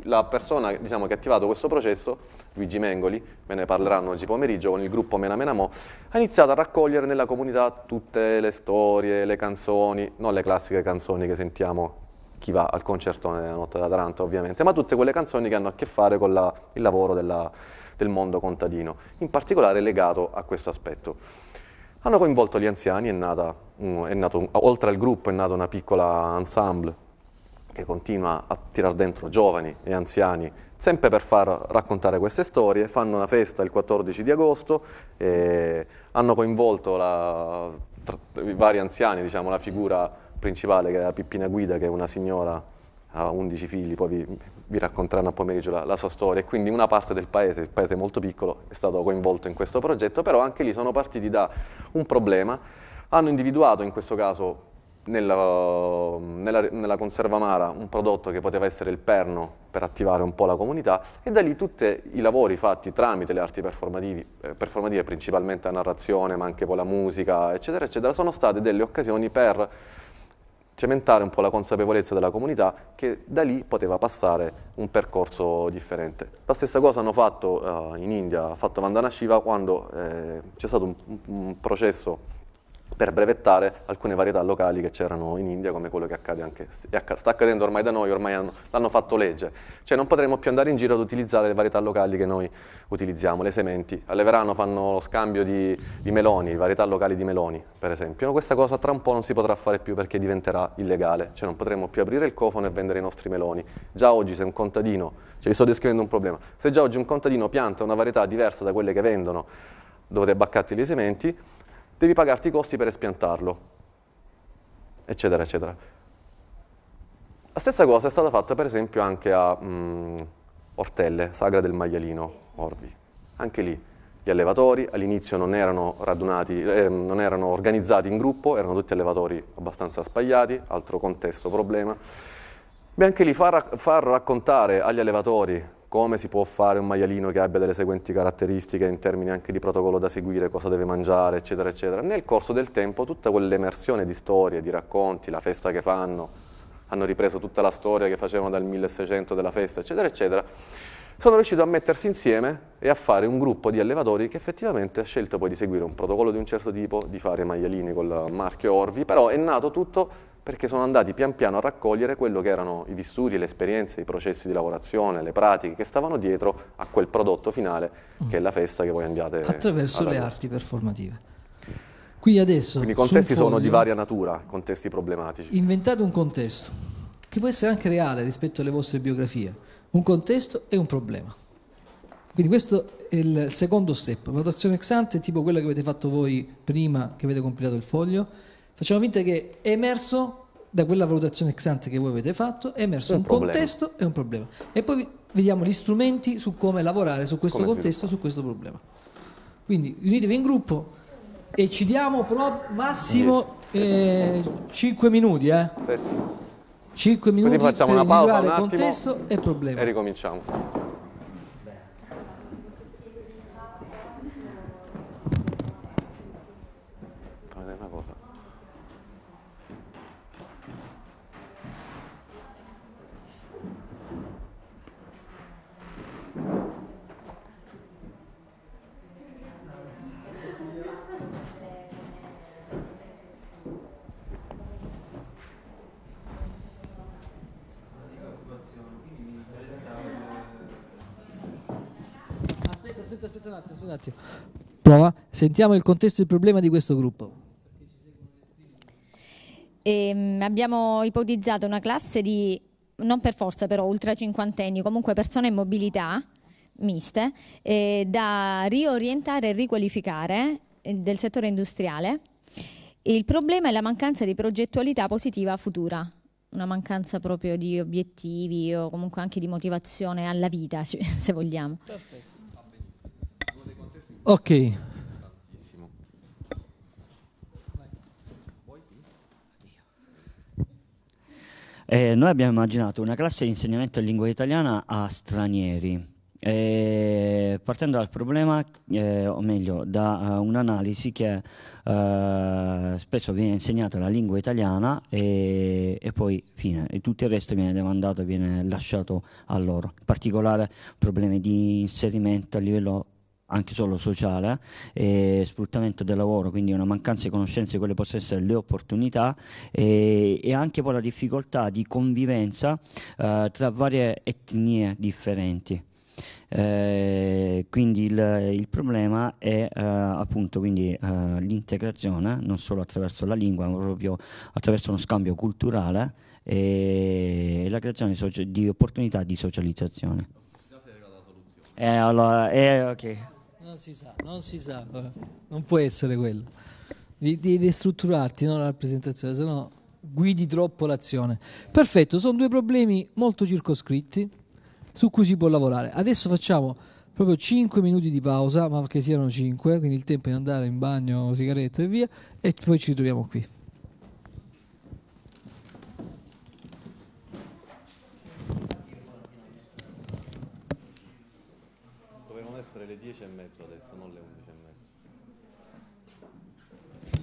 La persona diciamo, che ha attivato questo processo, Luigi Mengoli, ve ne parleranno oggi pomeriggio con il gruppo Mena Mena Mo, ha iniziato a raccogliere nella comunità tutte le storie, le canzoni, non le classiche canzoni che sentiamo chi va al concertone della notte da Taranto ovviamente, ma tutte quelle canzoni che hanno a che fare con la, il lavoro della, del mondo contadino, in particolare legato a questo aspetto. Hanno coinvolto gli anziani, è nata, è nato, oltre al gruppo è nata una piccola ensemble che continua a tirar dentro giovani e anziani, sempre per far raccontare queste storie, fanno una festa il 14 di agosto, hanno coinvolto la, tra, i vari anziani, diciamo, la figura principale che è la Pippina Guida, che è una signora ha 11 figli, poi vi, vi racconteranno a pomeriggio la, la, sua storia, e quindi una parte del paese, il paese molto piccolo, è stato coinvolto in questo progetto, però anche lì sono partiti da un problema, hanno individuato in questo caso nella, nella, nella conserva amara un prodotto che poteva essere il perno per attivare un po' la comunità e da lì tutti i lavori fatti tramite le arti eh, performative, principalmente la narrazione ma anche poi la musica eccetera eccetera, sono state delle occasioni per cementare un po' la consapevolezza della comunità che da lì poteva passare un percorso differente. La stessa cosa hanno fatto eh, in India, ha fatto Vandana Shiva quando eh, c'è stato un, un processo per brevettare alcune varietà locali che c'erano in India, come quello che accade anche, sta accadendo ormai da noi, ormai hanno, l'hanno fatto legge. Cioè non potremo più andare in giro ad utilizzare le varietà locali che noi utilizziamo, le sementi. Alle verano fanno lo scambio di, di meloni, varietà locali di meloni, per esempio. No, questa cosa tra un po' non si potrà fare più perché diventerà illegale, cioè non potremo più aprire il cofano e vendere i nostri meloni. Già oggi se un contadino, cioè vi sto descrivendo un problema, se già oggi un contadino pianta una varietà diversa da quelle che vendono, dovete baccateli le sementi, devi pagarti i costi per espiantarlo, eccetera, eccetera. La stessa cosa è stata fatta per esempio anche a mh, Ortelle, Sagra del Maialino, Orvi. Anche lì gli allevatori all'inizio non erano radunati, eh, non erano organizzati in gruppo, erano tutti allevatori abbastanza spagliati, altro contesto, problema. Beh, anche lì far, far raccontare agli allevatori come si può fare un maialino che abbia delle seguenti caratteristiche in termini anche di protocollo da seguire, cosa deve mangiare, eccetera, eccetera. Nel corso del tempo tutta quell'emersione di storie, di racconti, la festa che fanno, hanno ripreso tutta la storia che facevano dal 1600 della festa, eccetera, eccetera, sono riuscito a mettersi insieme e a fare un gruppo di allevatori che effettivamente ha scelto poi di seguire un protocollo di un certo tipo, di fare maialini con il marchio Orvi, però è nato tutto perché sono andati pian piano a raccogliere quello che erano i vissuti, le esperienze, i processi di lavorazione, le pratiche che stavano dietro a quel prodotto finale che è la festa che voi andiate attraverso le arti performative. Qui adesso Quindi i contesti foglio, sono di varia natura, contesti problematici. Inventate un contesto che può essere anche reale rispetto alle vostre biografie, un contesto e un problema. Quindi questo è il secondo step, valutazione ex ante tipo quella che avete fatto voi prima che avete compilato il foglio Facciamo finta che è emerso da quella valutazione ex ante che voi avete fatto, è emerso un, un contesto e un problema. E poi vediamo gli strumenti su come lavorare su questo come contesto, sviluppo. su questo problema. Quindi unitevi in gruppo e ci diamo pro- massimo sì, eh, 5 minuti. Eh. 5 minuti per una pausa, individuare contesto e problema. E ricominciamo. aspetta un attimo, aspetta un attimo. Prova. Sentiamo il contesto e il problema di questo gruppo. E, ehm, abbiamo ipotizzato una classe di, non per forza però, ultra cinquantenni, comunque persone in mobilità miste, eh, da riorientare e riqualificare eh, del settore industriale. Il problema è la mancanza di progettualità positiva futura, una mancanza proprio di obiettivi o comunque anche di motivazione alla vita, [laughs] se vogliamo. Perfetto. Ok. Eh, noi abbiamo immaginato una classe di insegnamento in lingua italiana a stranieri. Eh, partendo dal problema, eh, o meglio, da uh, un'analisi che uh, spesso viene insegnata la lingua italiana e, e poi fine, e tutto il resto viene demandato, viene lasciato a loro, in particolare problemi di inserimento a livello anche solo sociale, eh, sfruttamento del lavoro, quindi una mancanza di conoscenze di quelle possono essere le opportunità eh, e anche poi la difficoltà di convivenza eh, tra varie etnie differenti. Eh, quindi il, il, problema è eh, appunto quindi, eh, l'integrazione non solo attraverso la lingua ma proprio attraverso uno scambio culturale e la creazione di, socia- di opportunità di socializzazione. Già si era la soluzione. Eh, allora, eh, okay non si sa, non si sa, non può essere quello. Devi ristrutturarti no, la rappresentazione, se no guidi troppo l'azione. Perfetto, sono due problemi molto circoscritti su cui si può lavorare. Adesso facciamo proprio 5 minuti di pausa, ma che siano 5, quindi il tempo di andare in bagno, sigaretta e via, e poi ci ritroviamo qui.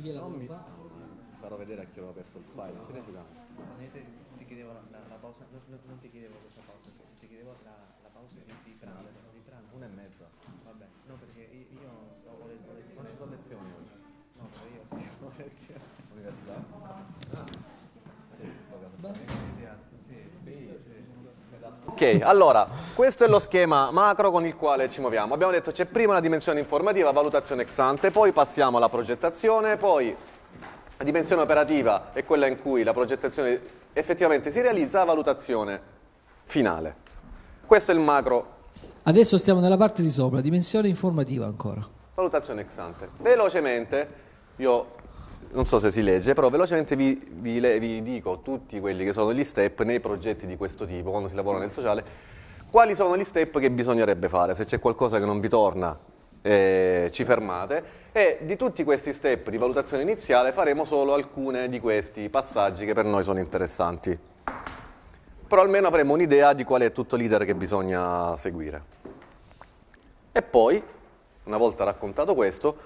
gliela non mi... farò vedere a chi ho aperto il file, se ne si Ti chiedevano la, la pausa, non, non ti chiedevo Ok, allora, questo è lo schema macro con il quale ci muoviamo. Abbiamo detto c'è prima la dimensione informativa, valutazione ex ante, poi passiamo alla progettazione, poi la dimensione operativa è quella in cui la progettazione effettivamente si realizza, la valutazione finale. Questo è il macro. Adesso stiamo nella parte di sopra, dimensione informativa ancora. Valutazione ex ante. Velocemente, io non so se si legge, però velocemente vi, vi, vi, dico tutti quelli che sono gli step nei progetti di questo tipo, quando si lavora nel sociale, quali sono gli step che bisognerebbe fare, se c'è qualcosa che non vi torna eh, ci fermate e di tutti questi step di valutazione iniziale faremo solo alcune di questi passaggi che per noi sono interessanti. Però almeno avremo un'idea di qual è tutto l'iter che bisogna seguire. E poi, una volta raccontato questo,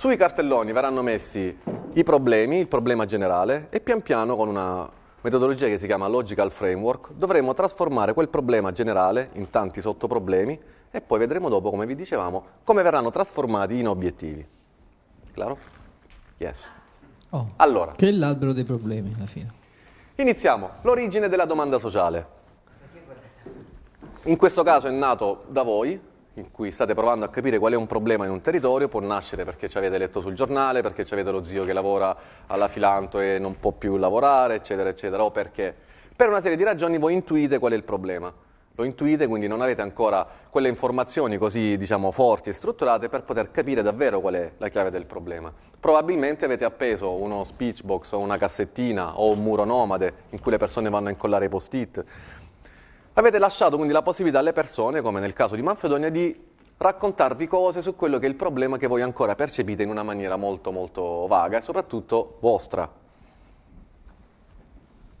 sui cartelloni verranno messi i problemi, il problema generale e pian piano con una metodologia che si chiama Logical Framework dovremo trasformare quel problema generale in tanti sottoproblemi e poi vedremo dopo, come vi dicevamo, come verranno trasformati in obiettivi. Claro? Yes. Oh, allora. Che è l'albero dei problemi alla fine. Iniziamo. L'origine della domanda sociale. In questo caso è nato da voi, in cui state provando a capire qual è un problema in un territorio può nascere perché ci avete letto sul giornale, perché ci avete lo zio che lavora alla filanto e non può più lavorare, eccetera, eccetera, o perché per una serie di ragioni voi intuite qual è il problema. Lo intuite, quindi non avete ancora quelle informazioni così, diciamo, forti e strutturate per poter capire davvero qual è la chiave del problema. Probabilmente avete appeso uno speech box o una cassettina o un muro nomade in cui le persone vanno a incollare i post-it Avete lasciato quindi la possibilità alle persone, come nel caso di Manfredonia, di raccontarvi cose su quello che è il problema che voi ancora percepite in una maniera molto molto vaga e soprattutto vostra.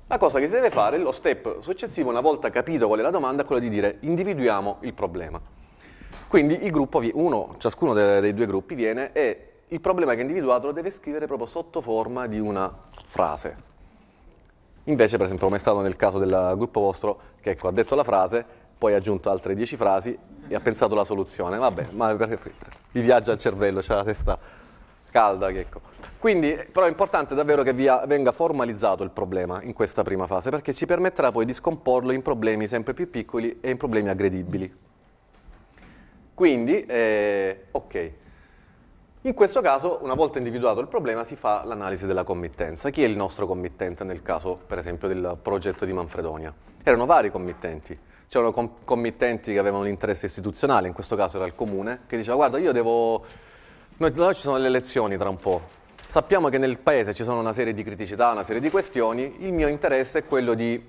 La cosa che si deve fare, lo step successivo, una volta capito qual è la domanda, è quello di dire individuiamo il problema. Quindi il gruppo, uno, ciascuno dei, due gruppi viene e il problema che ha individuato lo deve scrivere proprio sotto forma di una frase. Invece, per esempio, come è stato nel caso del gruppo vostro, che ecco, ha detto la frase, poi ha aggiunto altre dieci frasi e ha pensato la soluzione. Vabbè, ma vi viaggia il cervello, c'è la testa calda. Ecco. Quindi, però è importante davvero che via, venga formalizzato il problema in questa prima fase, perché ci permetterà poi di scomporlo in problemi sempre più piccoli e in problemi aggredibili. Quindi, eh, ok. In questo caso, una volta individuato il problema, si fa l'analisi della committenza. Chi è il nostro committente nel caso, per esempio, del progetto di Manfredonia? Erano vari committenti. C'erano com- committenti che avevano l'interesse istituzionale, in questo caso era il comune, che diceva guarda io devo... Noi, noi ci sono le elezioni tra un po', Sappiamo che nel paese ci sono una serie di criticità, una serie di questioni, il mio interesse è quello di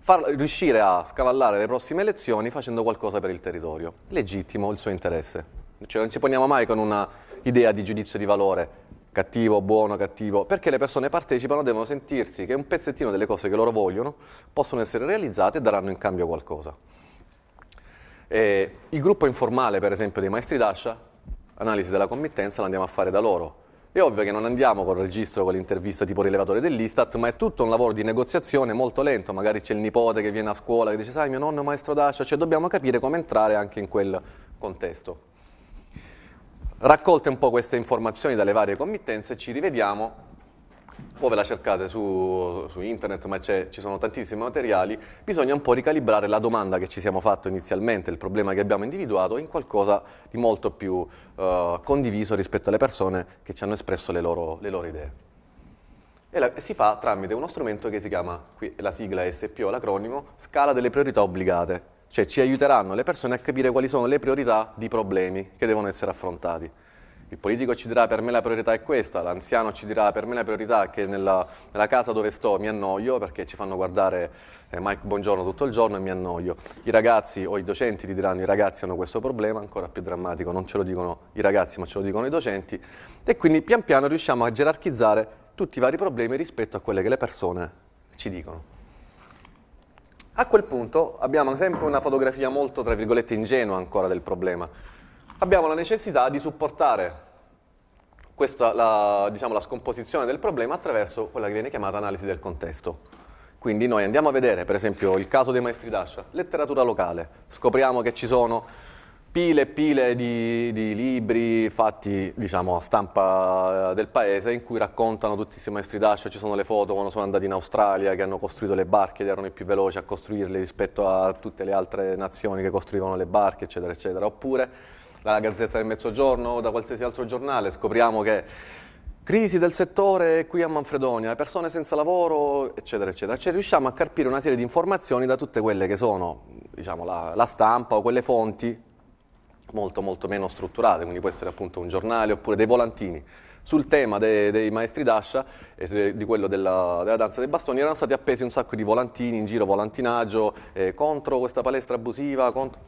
far, riuscire a scavallare le prossime elezioni facendo qualcosa per il territorio. Legittimo il suo interesse. Cioè non ci poniamo mai con una idea di giudizio di valore cattivo, buono, cattivo, perché le persone partecipano, devono sentirsi che un pezzettino delle cose che loro vogliono possono essere realizzate e daranno in cambio qualcosa. E il gruppo informale, per esempio, dei maestri d'ascia, analisi della committenza, l'andiamo a fare da loro. È ovvio che non andiamo col registro, con l'intervista tipo rilevatore dell'Istat, ma è tutto un lavoro di negoziazione molto lento, magari c'è il nipote che viene a scuola che dice sai mio nonno è maestro d'ascia, cioè dobbiamo capire come entrare anche in quel contesto. Raccolte un po' queste informazioni dalle varie committenze, ci rivediamo o ve la cercate su, su internet, ma ci sono tantissimi materiali, bisogna un po' ricalibrare la domanda che ci siamo fatto inizialmente, il problema che abbiamo individuato, in qualcosa di molto più eh, condiviso rispetto alle persone che ci hanno espresso le loro, le loro idee. E, la, si fa tramite uno strumento che si chiama, qui la sigla SPO, l'acronimo, Scala delle priorità obbligate cioè ci aiuteranno le persone a capire quali sono le priorità di problemi che devono essere affrontati. Il politico ci dirà per me la priorità è questa, l'anziano ci dirà per me la priorità è che nella, nella, casa dove sto mi annoio perché ci fanno guardare eh, Mike Buongiorno tutto il giorno e mi annoio. I ragazzi o i docenti ti diranno i ragazzi hanno questo problema, ancora più drammatico, non ce lo dicono i ragazzi ma ce lo dicono i docenti e quindi pian piano riusciamo a gerarchizzare tutti i vari problemi rispetto a quelle che le persone ci dicono. A quel punto abbiamo sempre una fotografia molto, tra virgolette, ingenua ancora del problema. Abbiamo la necessità di supportare questa, la, diciamo, la scomposizione del problema attraverso quella che viene chiamata analisi del contesto. Quindi noi andiamo a vedere, per esempio, il caso dei maestri d'ascia, letteratura locale, scopriamo che ci sono pile e pile di, di, libri fatti diciamo, a stampa eh, del paese in cui raccontano tutti questi maestri d'ascia, ci sono le foto quando sono andati in Australia che hanno costruito le barche, erano i più veloci a costruirle rispetto a tutte le altre nazioni che costruivano le barche eccetera eccetera, oppure dalla Gazzetta del Mezzogiorno o da qualsiasi altro giornale scopriamo che crisi del settore qui a Manfredonia, persone senza lavoro, eccetera, eccetera. Cioè riusciamo a carpire una serie di informazioni da tutte quelle che sono, diciamo, la, la stampa o quelle fonti molto, molto meno strutturate, quindi questo era appunto un giornale oppure dei volantini sul tema dei, dei maestri d'ascia e di quello della, della, danza dei bastoni erano stati appesi un sacco di volantini in giro, volantinaggio eh, contro questa palestra abusiva. Contro...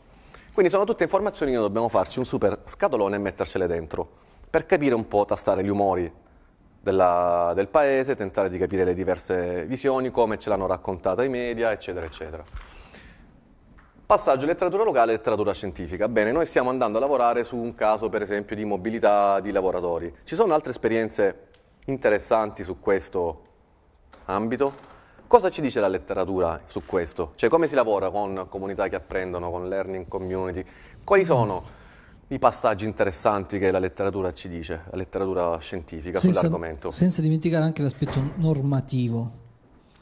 Quindi sono tutte informazioni che noi dobbiamo farci un super scatolone e mettercele dentro per capire un po', tastare gli umori della, del paese, tentare di capire le diverse visioni, come ce l'hanno raccontata i media, eccetera, eccetera. Passaggio letteratura locale e letteratura scientifica. Bene, noi stiamo andando a lavorare su un caso per esempio di mobilità di lavoratori. Ci sono altre esperienze interessanti su questo ambito? Cosa ci dice la letteratura su questo? Cioè come si lavora con comunità che apprendono, con learning community? Quali sono i passaggi interessanti che la letteratura ci dice, la letteratura scientifica senza, sull'argomento? Senza dimenticare anche l'aspetto normativo.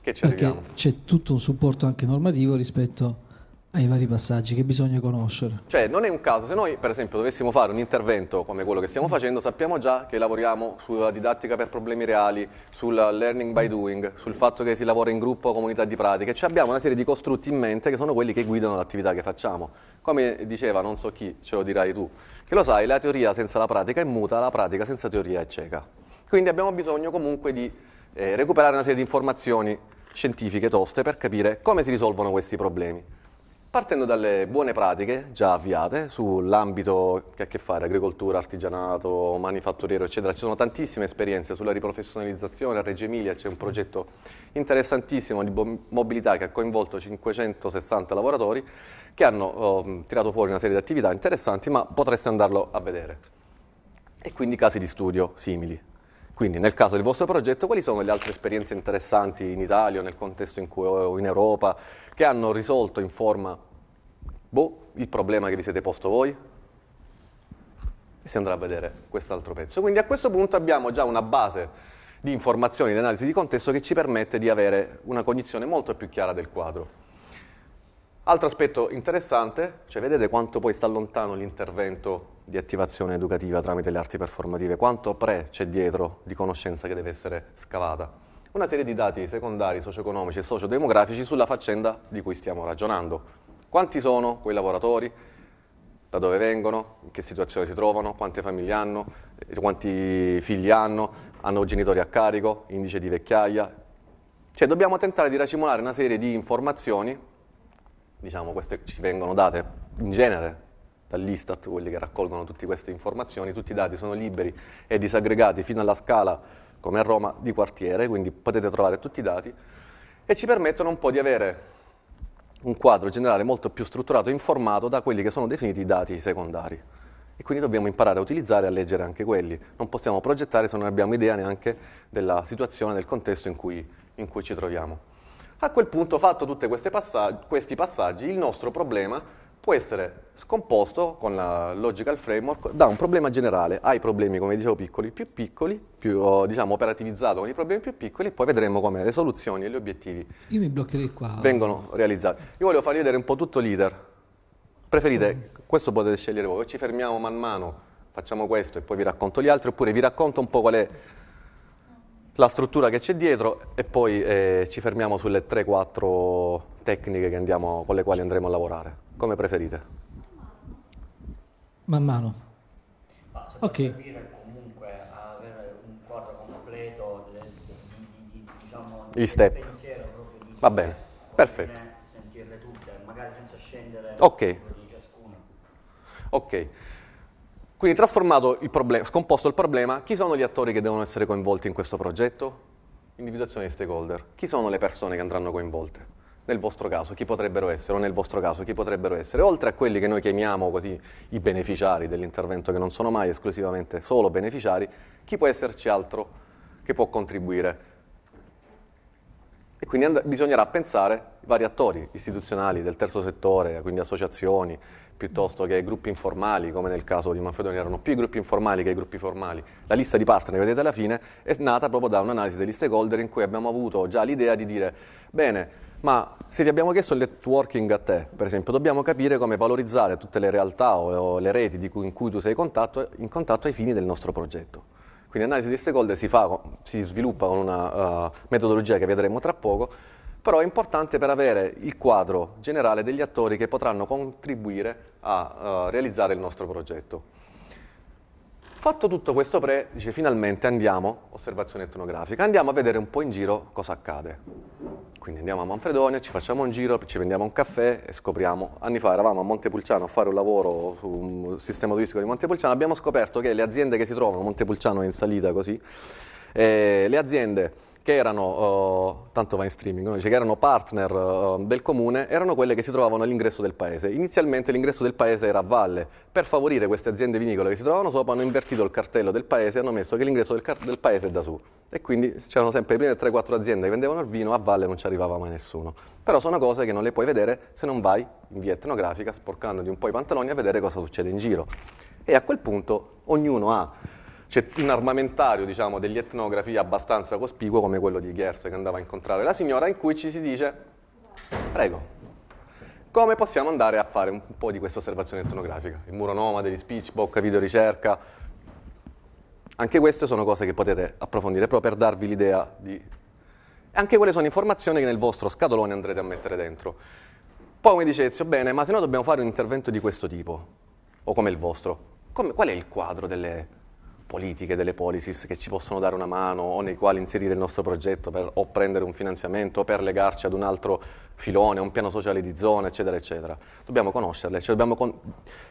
Che ci perché arriviamo. C'è tutto un supporto anche normativo rispetto ai vari passaggi che bisogna conoscere. Cioè non è un caso, se noi per esempio dovessimo fare un intervento come quello che stiamo facendo sappiamo già che lavoriamo sulla didattica per problemi reali, sul learning by doing, sul fatto che si lavora in gruppo, o comunità di pratica, cioè abbiamo una serie di costrutti in mente che sono quelli che guidano l'attività che facciamo. Come diceva non so chi, ce lo dirai tu, che lo sai, la teoria senza la pratica è muta, la pratica senza teoria è cieca. Quindi abbiamo bisogno comunque di eh, recuperare una serie di informazioni scientifiche toste per capire come si risolvono questi problemi. Partendo dalle buone pratiche già avviate sull'ambito che ha a che fare agricoltura, artigianato, manifatturiero eccetera, ci sono tantissime esperienze sulla riprofessionalizzazione, a Reggio Emilia c'è un progetto interessantissimo di mobilità che ha coinvolto 560 lavoratori che hanno oh, tirato fuori una serie di attività interessanti ma potreste andarlo a vedere e quindi casi di studio simili. Quindi nel caso del vostro progetto, quali sono le altre esperienze interessanti in Italia o nel contesto in cui o in Europa che hanno risolto in forma boh, il problema che vi siete posto voi? E si andrà a vedere quest'altro pezzo. Quindi a questo punto abbiamo già una base di informazioni di analisi di contesto che ci permette di avere una cognizione molto più chiara del quadro. Altro aspetto interessante, cioè vedete quanto poi sta lontano l'intervento di attivazione educativa tramite le arti performative, quanto pre c'è dietro di conoscenza che deve essere scavata. Una serie di dati secondari, socio-economici e socio-demografici sulla faccenda di cui stiamo ragionando. Quanti sono quei lavoratori? Da dove vengono? In che situazione si trovano? Quante famiglie hanno? Eh, quanti figli hanno? Hanno genitori a carico? Indice di vecchiaia? Cioè dobbiamo tentare di racimolare una serie di informazioni diciamo, queste ci vengono date in genere dall'Istat, quelli che raccolgono tutte queste informazioni, tutti i dati sono liberi e disaggregati fino alla scala, come a Roma, di quartiere, quindi potete trovare tutti i dati e ci permettono un po' di avere un quadro generale molto più strutturato e informato da quelli che sono definiti i dati secondari. E quindi dobbiamo imparare a utilizzare e a leggere anche quelli. Non possiamo progettare se non abbiamo idea neanche della situazione, del contesto in cui, in cui ci troviamo. A quel punto, fatto tutti passag- questi passaggi, il nostro problema può essere scomposto con la logical framework da un problema generale ai problemi, come dicevo, piccoli, più piccoli, più diciamo, operativizzato con i problemi più piccoli e poi vedremo come le soluzioni e gli obiettivi Io mi bloccherei qua. vengono realizzati. Io voglio farvi vedere un po' tutto l'iter. Preferite, ecco. questo potete scegliere voi, o ci fermiamo man mano, facciamo questo e poi vi racconto gli altri, oppure vi racconto un po' qual è la struttura che c'è dietro e poi eh, ci fermiamo sulle 3-4 tecniche andiamo, con le quali andremo a lavorare, come preferite. Man mano. Ma se ok. comunque a avere un quadro completo eh, di, diciamo, Gli step. pensiero proprio Va bene, perfetto. Sentirle tutte, magari senza scendere Ok. Ok. Quindi trasformato il problema, scomposto il problema, chi sono gli attori che devono essere coinvolti in questo progetto? Individuazione di stakeholder. Chi sono le persone che andranno coinvolte? Nel vostro caso chi potrebbero essere, o nel vostro caso chi potrebbero essere, oltre a quelli che noi chiamiamo così i beneficiari dell'intervento, che non sono mai esclusivamente solo beneficiari, chi può esserci altro che può contribuire? E quindi and- bisognerà pensare i vari attori istituzionali del terzo settore, quindi associazioni, piuttosto che gruppi informali, come nel caso di Manfredoni erano più i gruppi informali che i gruppi formali. La lista di partner, vedete alla fine, è nata proprio da un'analisi degli stakeholder in cui abbiamo avuto già l'idea di dire, bene, ma se ti abbiamo chiesto il networking a te, per esempio, dobbiamo capire come valorizzare tutte le realtà o le reti cui, in cui tu sei in contatto, in contatto ai fini del nostro progetto. Quindi l'analisi dei stakeholder si, fa, si sviluppa con una uh, metodologia che vedremo tra poco, però è importante per avere il quadro generale degli attori che potranno contribuire a uh, realizzare il nostro progetto. Fatto tutto questo pre, dice finalmente andiamo, osservazione etnografica, andiamo a vedere un po' in giro cosa accade. Quindi andiamo a Manfredonia, ci facciamo un giro, ci prendiamo un caffè e scopriamo. Anni fa eravamo a Montepulciano a fare un lavoro sul sistema turistico di Montepulciano, abbiamo scoperto che le aziende che si trovano, Montepulciano è in salita così, eh, le aziende che erano, uh, tanto va in streaming, no? cioè, che erano partner uh, del comune, erano quelle che si trovavano all'ingresso del paese. Inizialmente l'ingresso del paese era a valle. Per favorire queste aziende vinicole che si trovavano sopra, hanno invertito il cartello del paese e hanno messo che l'ingresso del, del, paese è da su. E quindi c'erano sempre le prime 3-4 aziende che vendevano il vino, a valle non ci arrivava mai nessuno. Però sono cose che non le puoi vedere se non vai in via etnografica, sporcandoti un po' i pantaloni a vedere cosa succede in giro. E a quel punto ognuno ha c'è un armamentario diciamo, degli etnografi abbastanza cospicuo come quello di Gers che andava a incontrare la signora in cui ci si dice prego come possiamo andare a fare un po' di questa osservazione etnografica il muro nomade, gli speechbook, video ricerca anche queste sono cose che potete approfondire proprio per darvi l'idea di anche quelle sono informazioni che nel vostro scatolone andrete a mettere dentro poi mi dice Ezio, bene, ma se noi dobbiamo fare un intervento di questo tipo, o come il vostro, come, qual è il quadro delle, politiche, delle policies che ci possono dare una mano o nei quali inserire il nostro progetto per, o prendere un finanziamento o per legarci ad un altro filone, un piano sociale di zona, eccetera, eccetera. Dobbiamo conoscerle, cioè dobbiamo con...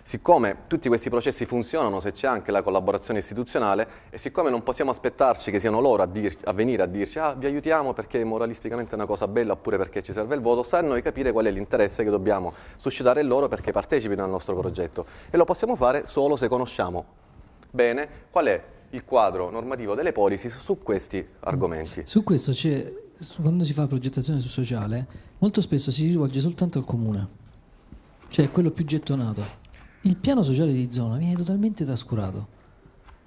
siccome tutti questi processi funzionano se c'è anche la collaborazione istituzionale e siccome non possiamo aspettarci che siano loro a, dir... a venire a dirci ah, vi aiutiamo perché moralisticamente è una cosa bella oppure perché ci serve il voto, sta a noi capire qual è l'interesse che dobbiamo suscitare loro perché partecipino al nostro progetto e lo possiamo fare solo se conosciamo bene qual è il quadro normativo delle policy su questi argomenti. Su questo c'è, quando si fa progettazione su sociale, molto spesso si rivolge soltanto al comune, cioè quello più gettonato. Il piano sociale di zona viene totalmente trascurato.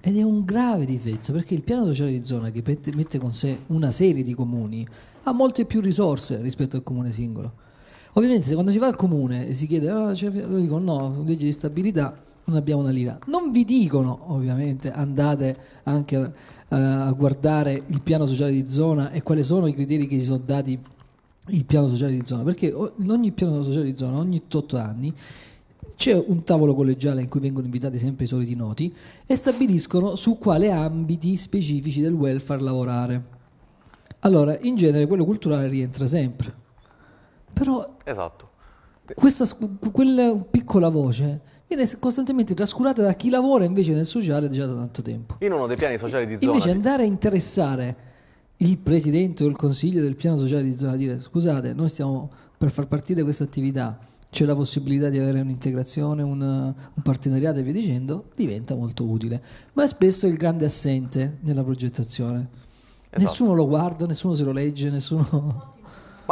Ed è un grave difetto perché il piano sociale di zona che mette con sé una serie di comuni ha molte più risorse rispetto al comune singolo. Ovviamente se quando si va al comune e si chiede, oh, cioè, dico no, legge di stabilità, non abbiamo una lira. Non vi dicono, ovviamente, andate anche uh, a guardare il piano sociale di zona e quali sono i criteri che si sono dati il piano sociale di zona, perché in ogni piano sociale di zona, ogni 8 anni, c'è un tavolo collegiale in cui vengono invitati sempre i soliti noti e stabiliscono su quali ambiti specifici del welfare lavorare. Allora, in genere quello culturale rientra sempre. Però esatto questa quella piccola voce viene costantemente trascurata da chi lavora invece nel sociale già da tanto tempo. In uno dei piani sociali di zona. Invece andare a interessare il presidente o il consiglio del piano sociale di zona, a dire scusate, noi stiamo per far partire questa attività, c'è la possibilità di avere un'integrazione, un, un partenariato e via dicendo, diventa molto utile. Ma è spesso il grande assente nella progettazione. Esatto. Nessuno lo guarda, nessuno se lo legge, nessuno...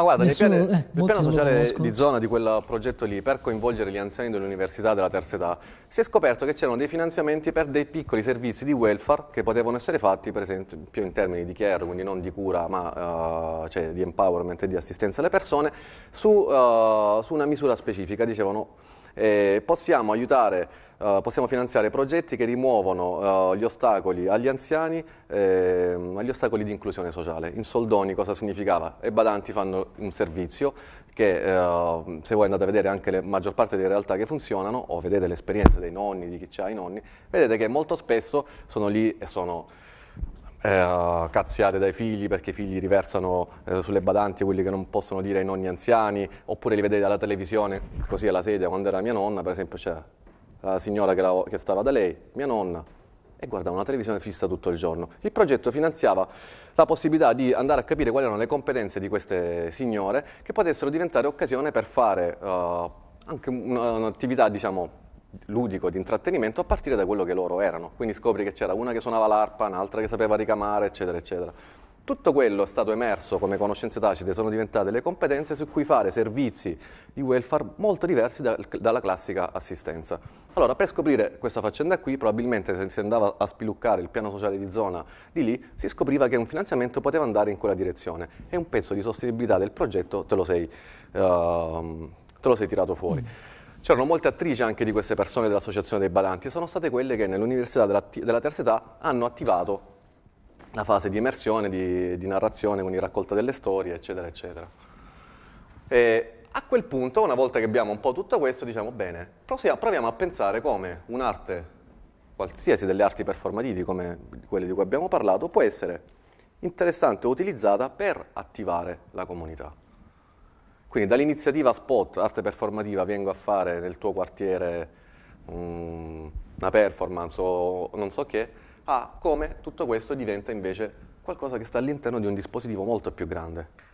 Ma guarda, Nessuno, il, piano, eh, il piano sociale di zona di quel progetto lì per coinvolgere gli anziani dell'università della terza età si è scoperto che c'erano dei finanziamenti per dei piccoli servizi di welfare che potevano essere fatti per esempio più in termini di care, quindi non di cura ma uh, cioè di empowerment e di assistenza alle persone, su, uh, su una misura specifica, dicevano e possiamo aiutare, eh, possiamo finanziare progetti che rimuovono eh, gli ostacoli agli anziani, eh, agli ostacoli di inclusione sociale. In soldoni cosa significava? E badanti fanno un servizio che eh, se voi andate a vedere anche la maggior parte delle realtà che funzionano o vedete le esperienze dei nonni, di chi ha i nonni, vedete che molto spesso sono lì e sono eh, cazziate dai figli perché i figli riversano eh, sulle badanti quelli che non possono dire ai nonni anziani, oppure li vedete dalla televisione, così alla sedia, quando era mia nonna, per esempio c'è la signora che, era, che stava da lei, mia nonna, e guardava una televisione fissa tutto il giorno. Il progetto finanziava la possibilità di andare a capire quali erano le competenze di queste signore che potessero diventare occasione per fare uh, anche un'attività, diciamo, ludico, di intrattenimento, a partire da quello che loro erano. Quindi scopri che c'era una che suonava l'arpa, un'altra che sapeva ricamare, eccetera, eccetera. Tutto quello è stato emerso come conoscenze tacite, sono diventate le competenze su cui fare servizi di welfare molto diversi da, dalla classica assistenza. Allora, per scoprire questa faccenda qui, probabilmente se si andava a spiluccare il piano sociale di zona di lì, si scopriva che un finanziamento poteva andare in quella direzione e un pezzo di sostenibilità del progetto te lo sei, uh, te lo sei tirato fuori. C'erano molte attrici anche di queste persone dell'Associazione dei Badanti e sono state quelle che nell'Università della, della Terza Età hanno attivato la fase di immersione, di, di narrazione, quindi raccolta delle storie, eccetera, eccetera. E a quel punto, una volta che abbiamo un po' tutto questo, diciamo bene, proviamo a pensare come un'arte, qualsiasi delle arti performative come quelle di cui abbiamo parlato, può essere interessante utilizzata per attivare la comunità. Quindi dall'iniziativa Spot, arte performativa, vengo a fare nel tuo quartiere um, una performance o non so che, a come tutto questo diventa invece qualcosa che sta all'interno di un dispositivo molto più grande.